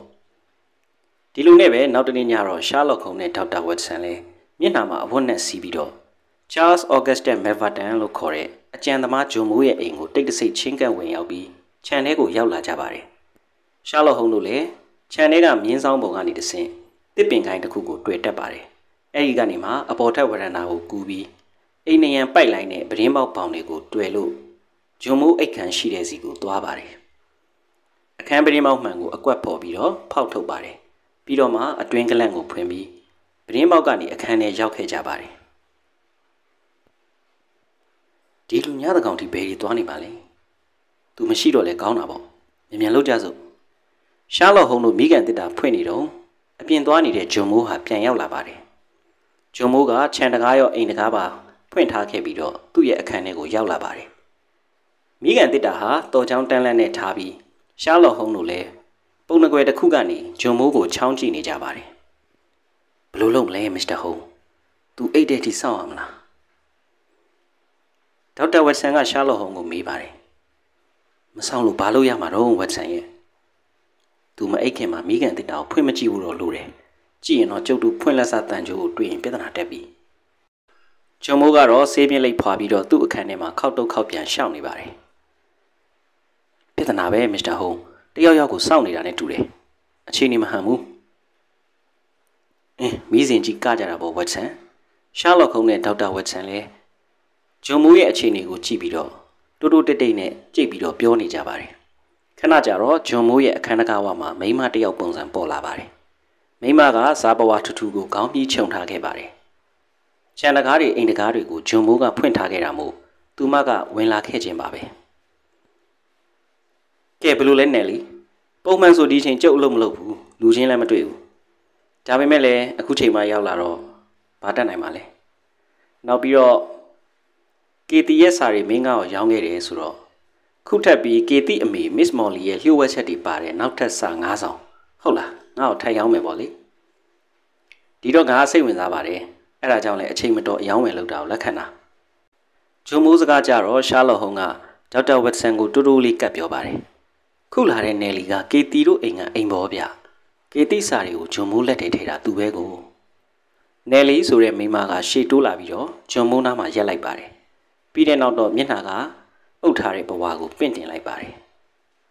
။ဒီလိုနဲ့ပဲနောက်တနေ့ညတော့ရှားလော့ခုံနဲ့ဒေါက်တာဝက်ဆန်လဲမျက်နှာမှာအဝတ်နဲ့စီးပြီးတော့ Charles Augustus Meverton လို့ခေါ်တဲ့အကြံသမားဂျွန်မိုးရဲ့အိမ်ကိုတိတ်တဆိတ်ချင်းကပ်ဝင်ရောက်ပြီးခြံထဲကိုရောက်လာကြပါတယ်။ရှားလော့ဟုန်းတို့လည်းခြံထဲကမြင်းဆောင်ပုံကနေတဆင့်တစ်ပင်ကိုင်းတစ်ခုကိုတွေ့တက်ပါတယ်။အဲဒီကနေမှအပေါ်ထက်ဝရဏာကိုကူးပြီးအိမ်နယံပိုက်လိုင်းနဲ့ပရင်းပေါက်ပေါင်တွေကို တွေ့လို့ဂျွန်မိုးအိတ်ခံရှိတဲ့စီကိုသွားပါတယ်။အခန်းပရင်းပေါက်မှန်ကိုအကွက်ပေါ်ပြီးတော့ဖောက်ထုတ်ပါတယ်။ပြီးတော့မှအတွင်းကလန့်ကိုဖွင့်ပြီးပရင်းပေါက်ကနေအခန်းထဲရောက်ခဲ့ကြပါတယ်။ဒီလူညသကောင်ထိဘယ်ကြီးသွားနေပါလဲသူမရှိတော့လဲကောင်းတာပေါ့မြန်မြန်လုပ်ကြစို့ရှားလော့ဟုံးတို့မိကန်တစ်တာဖွင့်နေတော့အပြင်သွားနေတဲ့ဂျွန်မိုးဟာပြန်ရောက်လာပါတယ်ဂျွန်မိုးကခြံတကားရောအိမ်တကားပါဖွင့်ထားခဲ့ပြီးတော့သူ့ရဲ့အခန်းထဲကိုရောက်လာပါတယ်မိကန်တစ်တာဟာတော်ချောင်းတန်းလန့်နဲ့ထားပြီးရှားလော့ဟုံးတို့လည်းပုံငွယ်တစ်ခုကနေဂျွန်မိုးကိုချောင်းကြည့်နေကြပါတယ်ဘလို့လုံးမလဲမစ္စတာဟုံး तू အိတ်တဲ့ထိစောင့်ရမလားဒေါက်တာဝက်ဆန်ကရှားလော့ဟုံကိုမေးပါတယ်မဆောင်လို့ဘာလို့ရမှာတော့ဝက်ဆန်ရဲ့သူမအိတ်ခင်မှာမိခင်တစ်တာကိုဖွင့်မကြည့်ဘူးတော့လို့တယ်ကြည့်ရင်တော့ကျုပ်တို့ဖွင့်လက်စတန်ချိုးကိုတွေ့ရင်ပြဿနာတက်ပြီကျုံမိုးကတော့ဆေးပြင်းလိုက်ဖွာပြီးတော့သူ့အခန်းထဲမှာခောက်တုတ်ခောက်ပြန်ရှောင်နေပါတယ်ပြဿနာပဲမစ္စတာဟုံတယောက်ယောက်ကိုစောင့်နေတာနဲ့တူတယ်အခြေအနေမဟန်ဘူးအင်းမိစဉ်ကြီးကကြတာပေါ့ဝက်ဆန်ရှားလော့ခုံးနဲ့ဒေါက်တာဝက်ဆန်လည်းဂျွန်မူရဲ့အခြေအနေကိုကြည့်ပြီးတော့တိုးတိုးတက်တက်နဲ့ကြိတ်ပြီးတော့ပြောနေကြပါတယ်ခဏကြာတော့ဂျွန်မိုးရဲ့အခန်းတကားဝမှာမိမတယောက်ပုံစံပေါ်လာပါတယ်မိမကဇာပဝါထူထူကိုခေါင်းပြီးခြုံထားခဲ့ပါတယ်ခြံတကားတွေအိမ်တကားတွေကိုဂျွန်မိုးကဖွင့်ထားခဲ့တာမို့သူမကဝင်လာခဲ့ခြင်းပါပဲကဲဘလို့လဲနယ်လီပုံမှန်ဆိုဒီချိန်ကြုတ်အလုပ်မလုပ်ဘူးလူချင်းလည်းမတွေ့ဘူးဒါပေမဲ့လည်းအခုချိန်မှရောက်လာတော့ဘာတတ်နိုင်မှာလဲနောက်ပြီးတော့ကေတီရဲ့စာရီမင်းကားကိုရောင်းခဲ့တယ်ဆိုတော့ခုထပ်ပြီးကေတီအမေမစ်မော်လီရဲ့လျှို့ဝှက်ချက်တွေပါတဲ့နောက်ထပ်စာ9ဆောင်ဟုတ်လားငါ့ကိုထိုင်ရောင်းမယ်ပေါ့လေဒီတော့ငါစိတ်ဝင်စားပါတယ်အဲ့ဒါကြောင့်လည်းအချိန်မတော်အယောင်းဝင်လောက်တာကိုလက်ခံတာဂျွန်မိုးစကားကြတော့ရှာလော့ဟုံးကဒေါက်တာဝက်ဆန်ကိုတိုးတိုးလေးကတ်ပြောပါတယ်ခုလာတဲ့နယ်လီကကေတီတို့အိမ်ကအိမ်ပေါ်ဗျကေတီစာတွေကိုဂျွန်မိုးလက်ထဲထည့်တာသူပဲကိုနယ်လီဆိုတဲ့မိမကရှေ့တိုးလာပြီးတော့ဂျွန်မိုးနားမှာရက်လိုက်ပါတယ်ပြီးတဲ့နောက်တော့မျက်နှာကအုပ်ထားတဲ့ဘဝကိုပင့်တင်လိုက်ပါတယ်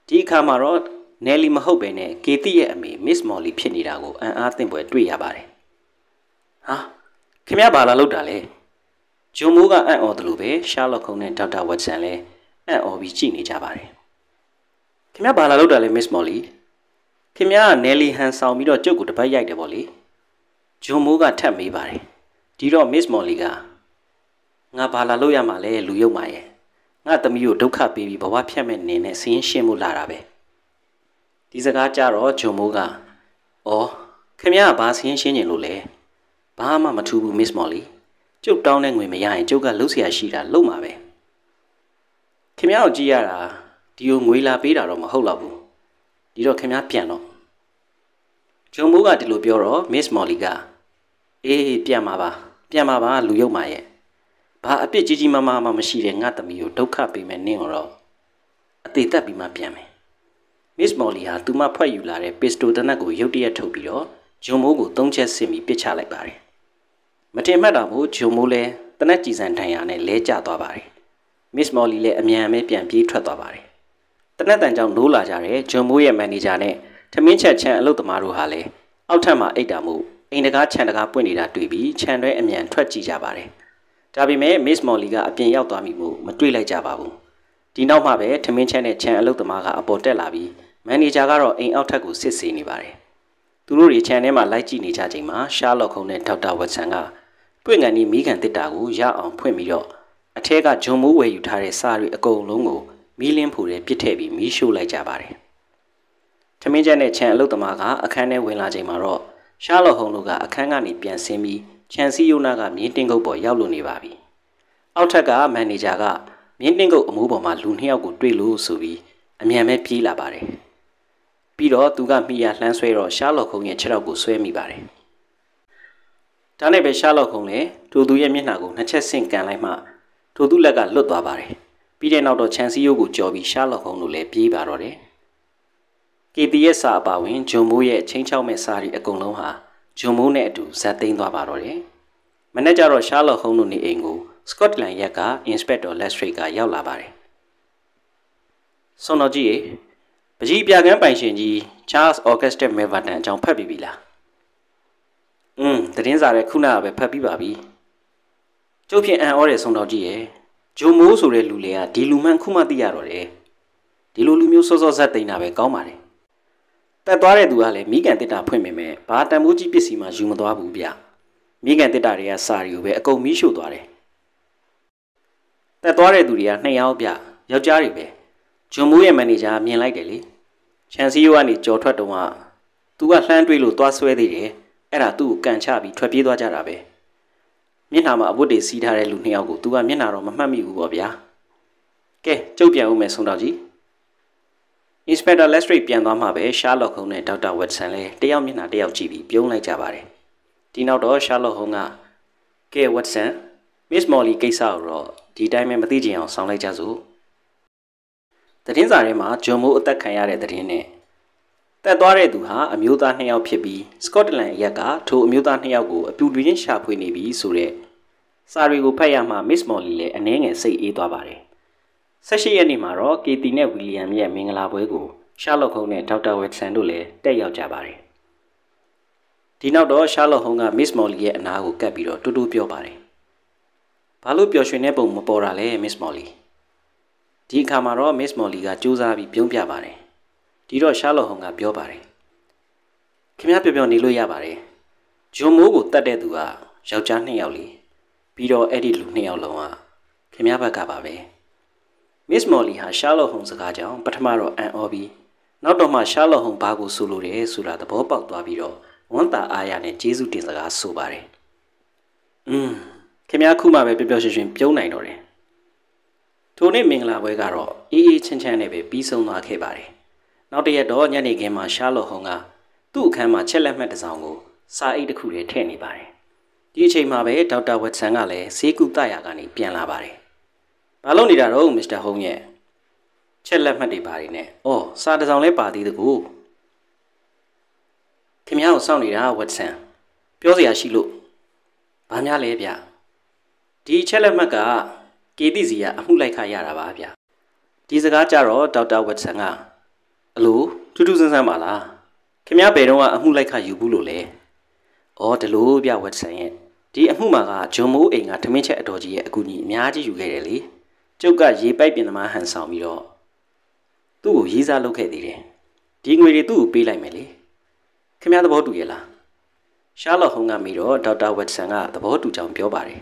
ဒီအခါမှာတော့နယ်လီမဟုတ်ပဲနဲ့ကေတိရဲ့အမေမစ်မော်လီဖြစ်နေတာကိုအံ့အားသင့်ပွဲတွေ့ရပါတယ်ဟာခင်ဗျာဘာလာလောက်တာလဲဂျွန်မိုးကအံ့ဩတယ်လို့ပဲရှားလော့ခုံနဲ့ဒေါက်တာဝက်ဆန်လည်းအံ့ဩပြီးကြည့်နေကြပါတယ်ခင်ဗျာဘာလာလောက်တာလဲမစ်မော်လီခင်ဗျားကနယ်လီဟန်ဆောင်ပြီးတော့ကြုတ်ကိုတပတ်ရိုက်တယ်ပေါ့လေဂျွန်မိုးကထပ်မေးပါတယ်ဒီတော့မစ်မော်လီကငါဘာလာလို့ရမှာလဲလူယုံမာရဲ့ငါသမီးကိုဒုက္ခပေးပြီးဘဝဖြတ်မဲ့နေနဲ့စင်းရှင်းမှုလာတာပဲဒီစကားကြတော့ဂျုံမိုးကဩခင်ဗျားကဘာစင်းရှင်းနေလို့လဲဘာမှမထူးဘူး miss molly ကျုပ်တောင်းတဲ့ငွေမရရင်ကျုပ်ကလှုပ်เสียရှိတာလှုပ်မှာပဲခင်ဗျားကိုကြည့်ရတာဒီကိုငွေလာပေးတာတော့မဟုတ်တော့ဘူးဒီတော့ခင်ဗျားပြန်တော့ဂျုံမိုးကဒီလိုပြောတော့ miss molly ကအေးပြန်ပါပါပြန်ပါပါလူယုံမာရဲ့ဘာအပြစ်ကြီးကြီးမားမားမှမရှိတဲ့ငါသမီးကိုဒုက္ခပေးမယ်နင့်တော့အသေးသက်ပြီးမှပြန်မယ်မစ်မော်လီဟာသူမဖွက်ယူလာတဲ့ပစ္စတိုတနက်ကိုရုတ်တရက်ထုတ်ပြီးတော့ဂျုံမိုးကိုသုံးချက်ဆင်ပြီးပစ်ချလိုက်ပါတယ်မတင်မှတ်တော့ဘူးဂျုံမိုးလည်းတနက်ကြည်စံထိုင်ရာနဲ့လဲကျသွားပါတယ်မစ်မော်လီလည်းအမြန်ပဲပြန်ပြေးထွက်သွားပါတယ်တနက်တန်ကြောင့်နိုးလာကြတဲ့ဂျွန်မိုးရဲ့မန်နေဂျာနဲ့ထမင်းချက်ချန်အလုပ်သမားတို့ဟာလည်းအောက်ထပ်မှာအိတ်တာမှုအိမ်တကားခြံတကားပွင့်နေတာတွေ့ပြီးခြံတွဲအမြန်ထွက်ကြည့်ကြပါတယ်။ဒါပေမဲ့ Miss Molly ကအပြင်ရောက်သွားပြီမို့မတွေ့လိုက်ကြပါဘူးဒီနောက်မှပဲထမင်းချမ်းနဲ့ချန်အလုပ်သမားကအပေါ်တက်လာပြီးမန်နေဂျာကတော့အိမ်အောက်ထပ်ကိုစစ်ဆေးနေပါတယ်သူတို့တွေ channel ထဲမှာ live ကြည့်နေကြချိန်မှာ Sherlock Holmes နဲ့ Dr. Watson ကတွင့်ကန်ဒီမိကန်တစ်တာကိုရအောင် ဖွင့်ပြီးတော့အထက်ကဂျုံမိုးဝယ်ယူထားတဲ့စားတွေအကုန်လုံးကိုမီးလင်းဖို့ရဲပစ်ထည့်ပြီးမီးရှို့လိုက်ကြပါတယ်။ထမင်းကျက်နဲ့ခြံအလုတ်သမားကအခန်းထဲဝင်လာချိန်မှာတော့ရှားလော့ဟုံတို့ကအခန်းကနေပြန်ဆင်းပြီးခြံစည်းရိုးနားကမြင်းတင်းကုတ်ပေါ်ရောက်လို့နေပါပြီ။အောက်ထပ်ကမန်နေဂျာက မြင်းတင်းကုတ်အမိုးပေါ်မှာလူနှစ်ယောက်ကိုတွေ့လို့ဆိုပြီးအမြန်ပဲပြေးလာပါတယ်။ပြီးတော့သူကမိရလှမ်းဆွဲတော့ရှားလော့ခုံရဲ့ခြေထောက်ကိုဆွဲမိပါတယ်။ဒါနဲ့ပဲရှားလော့ခုံလည်းထိုသူရဲ့မျက်နှာကိုနှစ်ချက်ဆင့်ကန်လိုက်မှထိုသူလက်ကလွတ်သွားပါတယ်။ပြီးတဲ့နောက်တော့ခြံစည်းရိုးကိုကြော်ပြီးရှားလော့ခုံတို့လည်းပြေးပါတော့တယ်။ကေတီရဲ့စာအပါဝင်ဂျွန်မိုးရဲ့ချင်းချောက်မဲ့စာတွေအကုန်လုံးဟာဂျွန်မုန်းနဲ့အတူဇက်သိမ်းသွားပါတော့တယ်။မနေ့ကျတော့ရှားလော့ဟုံးတို့နေအိမ်ကိုစကော့တလန်ရက်ကအင်စပက်တော်လက်စထရိတ်ကရောက်လာပါတယ်။ဆွန်တော်ကြီးရေပကြီးပြကန်းပိုင်ရှင်ကြီး Charles Augustus Milverton အကြောင်းဖတ်ပြီးပြီလား။အင်းသတင်းစာရဲ့ခုနကပဲဖတ်ပြီးပါပြီ။ကျုပ်ဖြင့်အံ့ဩတယ်ဆွန်တော်ကြီးရေဂျိုမိုးဆိုတဲ့လူလေကဒီလူမှန်ခုမှသိရတော့တယ်။ဒီလိုလူမျိုးစောစောဇက်သိမ်းတာပဲကောင်းပါတယ်တက်သွားတဲ့သူကလည်းမိကန်တစ်တာဖွင့်ပေမဲ့ဘာတန်ဖိုးကြီးပစ္စည်းမှယူမသွားဘူးဗျမိကန်တစ်တာတွေကစာရီကိုပဲအကုန်မီးရှို့သွားတယ်တက်သွားတဲ့သူတွေကနှစ်ယောက်ဗျယောက်ျားတွေပဲဂျွန်မိုးရဲ့မန်နေဂျာမြင်လိုက်တယ်လေချန်စီယိုကနေကြော်ထွက်တော့ကသူကလှမ်းတွေးလို့သွားဆွဲသေးတယ်အဲ့ဒါသူ့ကိုကန်ချပြီးထွက်ပြေးသွားကြတာပဲမျက်နှာမှာအဝတ်တွေစီးထားတဲ့လူနှစ်ယောက်ကိုသူကမျက်နှာတော့မမှတ်မိဘူးပေါ့ဗျာကဲကျုပ်ပြန်ဦးမယ်ဆုံတော်ကြီး။ Inspector Lestrade ပြန်သွားမှပဲရှားလော့ဟုံးနဲ့ဒေါက်တာဝက်ဆန်လည်းတယောက်မျက်နှာတယောက်ကြည့်ပြီးပြုံးလိုက်ကြပါတယ်။ဒီနောက်တော့ရှားလော့ဟုံးကကဲဝက်ဆန် Miss Molly ကိစ္စကိုတော့ဒီတိုင်းပဲမသိချင်အောင်ဆောင်လိုက်ကြစို့။သတင်းစာထဲမှာဂျွန်မိုးအသက်ခံရတဲ့သတင်းနဲ့တက်သွားတဲ့သူဟာအမျိုးသား၂ယောက်ဖြစ်ပြီးစကော့တလန်အရက်ကထိုအမျိုးသား၂ယောက်ကိုအပူတွင်ရှာဖွေနေပြီဆိုတဲ့စာရီကိုဖတ်ရမှ Miss Molly လည်းအနှဲငယ်စိတ်အေးသွားပါတယ်18ရက်နေ့မှာတော့ကေတီနဲ့ဝီလီယမ်ရဲ့မင်္ဂလာပွဲကိုရှာလော့ဟုံးနဲ့ဒေါက်တာဝက်ဆန်တို့လည်းတက်ရောက်ကြပါတယ်။ဒီနောက်တော့ရှာလော့ဟုံးကမစ်မော်လီရဲ့အနာကိုကပ်ပြီးတော့တူတူပြောပါတယ်။ဘာလို့ပျော်ရွှင်တဲ့ပုံမပေါ်တာလဲမစ်မော်လီ။ဒီအခါမှာတော့မစ်မော်လီကစူးစမ်းပြီးပြုံးပြပါတယ်။ဒီတော့ရှာလော့ဟုံးကပြောပါတယ်။ခင်ဗျားပျော်ပျော်နေလို့ရပါတယ်။ဂျွန်မိုးကိုတတ်တဲ့သူကယောက်ျား2ယောက်လေပြီးတော့အဲ့ဒီလူ2ယောက်လုံးကခင်ဗျားဘက်ကပါပဲ။မစ်မော်လီဟာရှာလော့ဟုံစကားကြောင့်ပထမတော့အံ့ဩပြီးနောက်တော့မှရှာလော့ဟုံဘာကိုဆိုလိုတယ်ဆိုတာသဘောပေါက်သွားပြီးတော့ဝန်တာအားရနဲ့ဂျေဇုတင်စကားဆိုပါတယ်။อืมခင်ဗျားခုမှပဲပျော်ပျော်ရွှင်ရွှင်ပြုံးနိုင်တော့တယ်။ထိုနေ့မင်္ဂလာပွဲကတော့အေးအေးချမ်းချမ်းနဲ့ပဲပြီးဆုံးသွားခဲ့ပါတယ်။နောက်တရက်တော့ညနေခင်းမှာရှာလော့ဟုံကသူ့အခန်းမှာချက်လက်မှတ်တစ်စောင်ကိုစာအိတ်တစ်ခုထဲထည့်နေပါတယ်။ဒီအချိန်မှာပဲဒေါက်တာဝက်ဆန်ကလည်းဈေးကုသရာကနေပြန်လာပါတယ်ဘာလုပ်နေတာတော့မစ္စတာဟုံးရဲ့ချက်လက်မှတ်တွေပါနေနဲ့အော်စာတစ်စောင်လဲပါသေးတကူခင်ဗျားကိုစောင့်နေတာဝက်ဆန်ပြောစရာရှိလို့ဘာများလဲဗျဒီချက်လက်မှတ်ကကေတိစီကအမှုလိုက်ခရတာပါဗျဒီစကားကြတော့ဒေါက်တာဝက်ဆန်ကအလိုထူးထူးဆန်းဆန်းပါလားခင်ဗျားဘယ်တော့မှအမှုလိုက်ခယူဘူးလို့လဲအော်ဒီလိုဗျဝက်ဆန်ရဲ့ဒီအမှုမှာကဂျွန်မိုးအိမ်ကဓမင်းချက်အတော်ကြီးရဲ့အကူအညီအများကြီးယူခဲ့တယ်လေကျုပ်ကရေပိုက်ပင်သမားဟန်ဆောင်ပြီးတော့သူ့ကိုရေးစားလုပ်ခဲ့သေးတယ်ဒီငွေတွေသူ့ကိုပေးလိုက်မယ်လေခင်ဗျားသဘောတူရဲ့လားရှားလော့ဟုံးကမိတော့ဒေါက်တာဝက်ဆန်ကသဘောတူကြောင်ပြောပါတယ်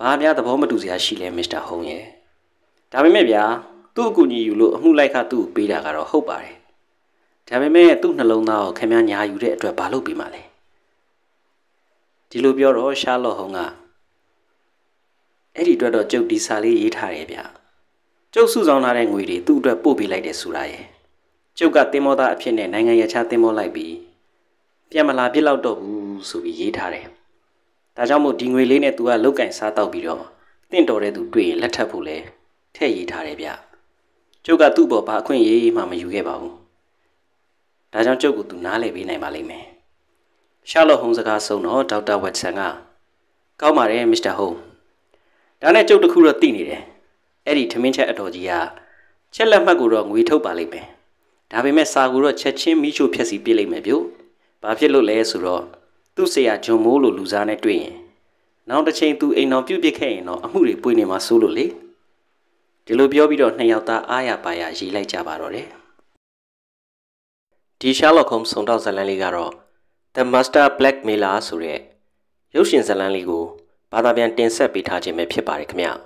ဘာများသဘောမတူစရာရှိလဲမစ္စတာဟုံးရဲ့ဒါပေမဲ့ဗျာသူ့အကူအညီယူလို့အမှုလိုက်ခသူ့ကိုပေးတာကတော့ဟုတ်ပါတယ်ဒါပေမဲ့သူ့နှလုံးသားကိုခင်ဗျားညာယူတဲ့အတွက်ဘာလုပ်ပြီးမှလဲဒီလိုပြောတော့ရှားလော့ဟုံးကအဲ့ဒီအတွက်တော့ကျုပ်ဒီစာလေးရေးထားတယ်ဗျကျုပ်စုဆောင်ထားတဲ့ငွေတွေသူ့အတွက်ပို့ပေးလိုက်တယ်ဆိုတာရယ်ကျုပ်ကတင်မောသားအဖြစ်နဲ့နိုင်ငံရခြားတင်မောလိုက်ပြီးပြန်မလာပြစ်လောက်တော့ဘူးဆိုပြီးရေးထားတယ်ဒါကြောင့်မို့ဒီငွေလေးနဲ့သူကလောက်ကင်စားတောက်ပြီးတော့တင့်တော်တဲ့သူတွေ့ရင်လက်ထပ်ဖို့လဲထည့်ရေးထားတယ်ဗျကျုပ်ကသူ့ဘောဘာအခွင့်ရေးမှမယူခဲ့ပါဘူးဒါကြောင့်ကျုပ်ကသူနားလည်ပေးနိုင်ပါလိမ့်မယ်ရှာလော့ဟုံးစကားဆုံးတော့ဒေါက်တာဝက်ဆန်ကကောင်းပါတယ်မစ္စတာဟုံးဒါနဲ့ကျုပ်တခုတော့သိနေတယ်အဲ့ဒီထမင်းချက်အတော်ကြီးကချက်လက်မှတ်ကိုတော့ငွေထုတ်ပါလိမ့်မယ်ဒါပေမဲ့စာကိုတော့ချက်ချင်းမိချိုဖြက်စီပြစ်လိုက်မယ်ပြို့ဘာဖြစ်လို့လဲဆိုတော့သူ့ဆရာဂျွန်မိုးလိုလူစားနဲ့တွေ့ရင် နောက်တစ်ချိန်သူအိမ်တော်ပြုတ်ပစ်ခဲ့ရင်တော့အမှုတွေပွင့်နေမှာစိုးလို့လေဒီလိုပြောပြီးတော့နှစ်ယောက်သားအားရပါရရေးလိုက်ကြပါတော့တယ်ဒီရှာလော့ခုံးစုံတော့ဇလန်လေးကတော့ The Master Black Miller ဆိုတဲ့ရုပ်ရှင်ဇလန်လေးကိုဘာသာပြန်တင်ဆက်ပေးထားခြင်းပဲဖြစ်ပါတယ်ခင်ဗျာ။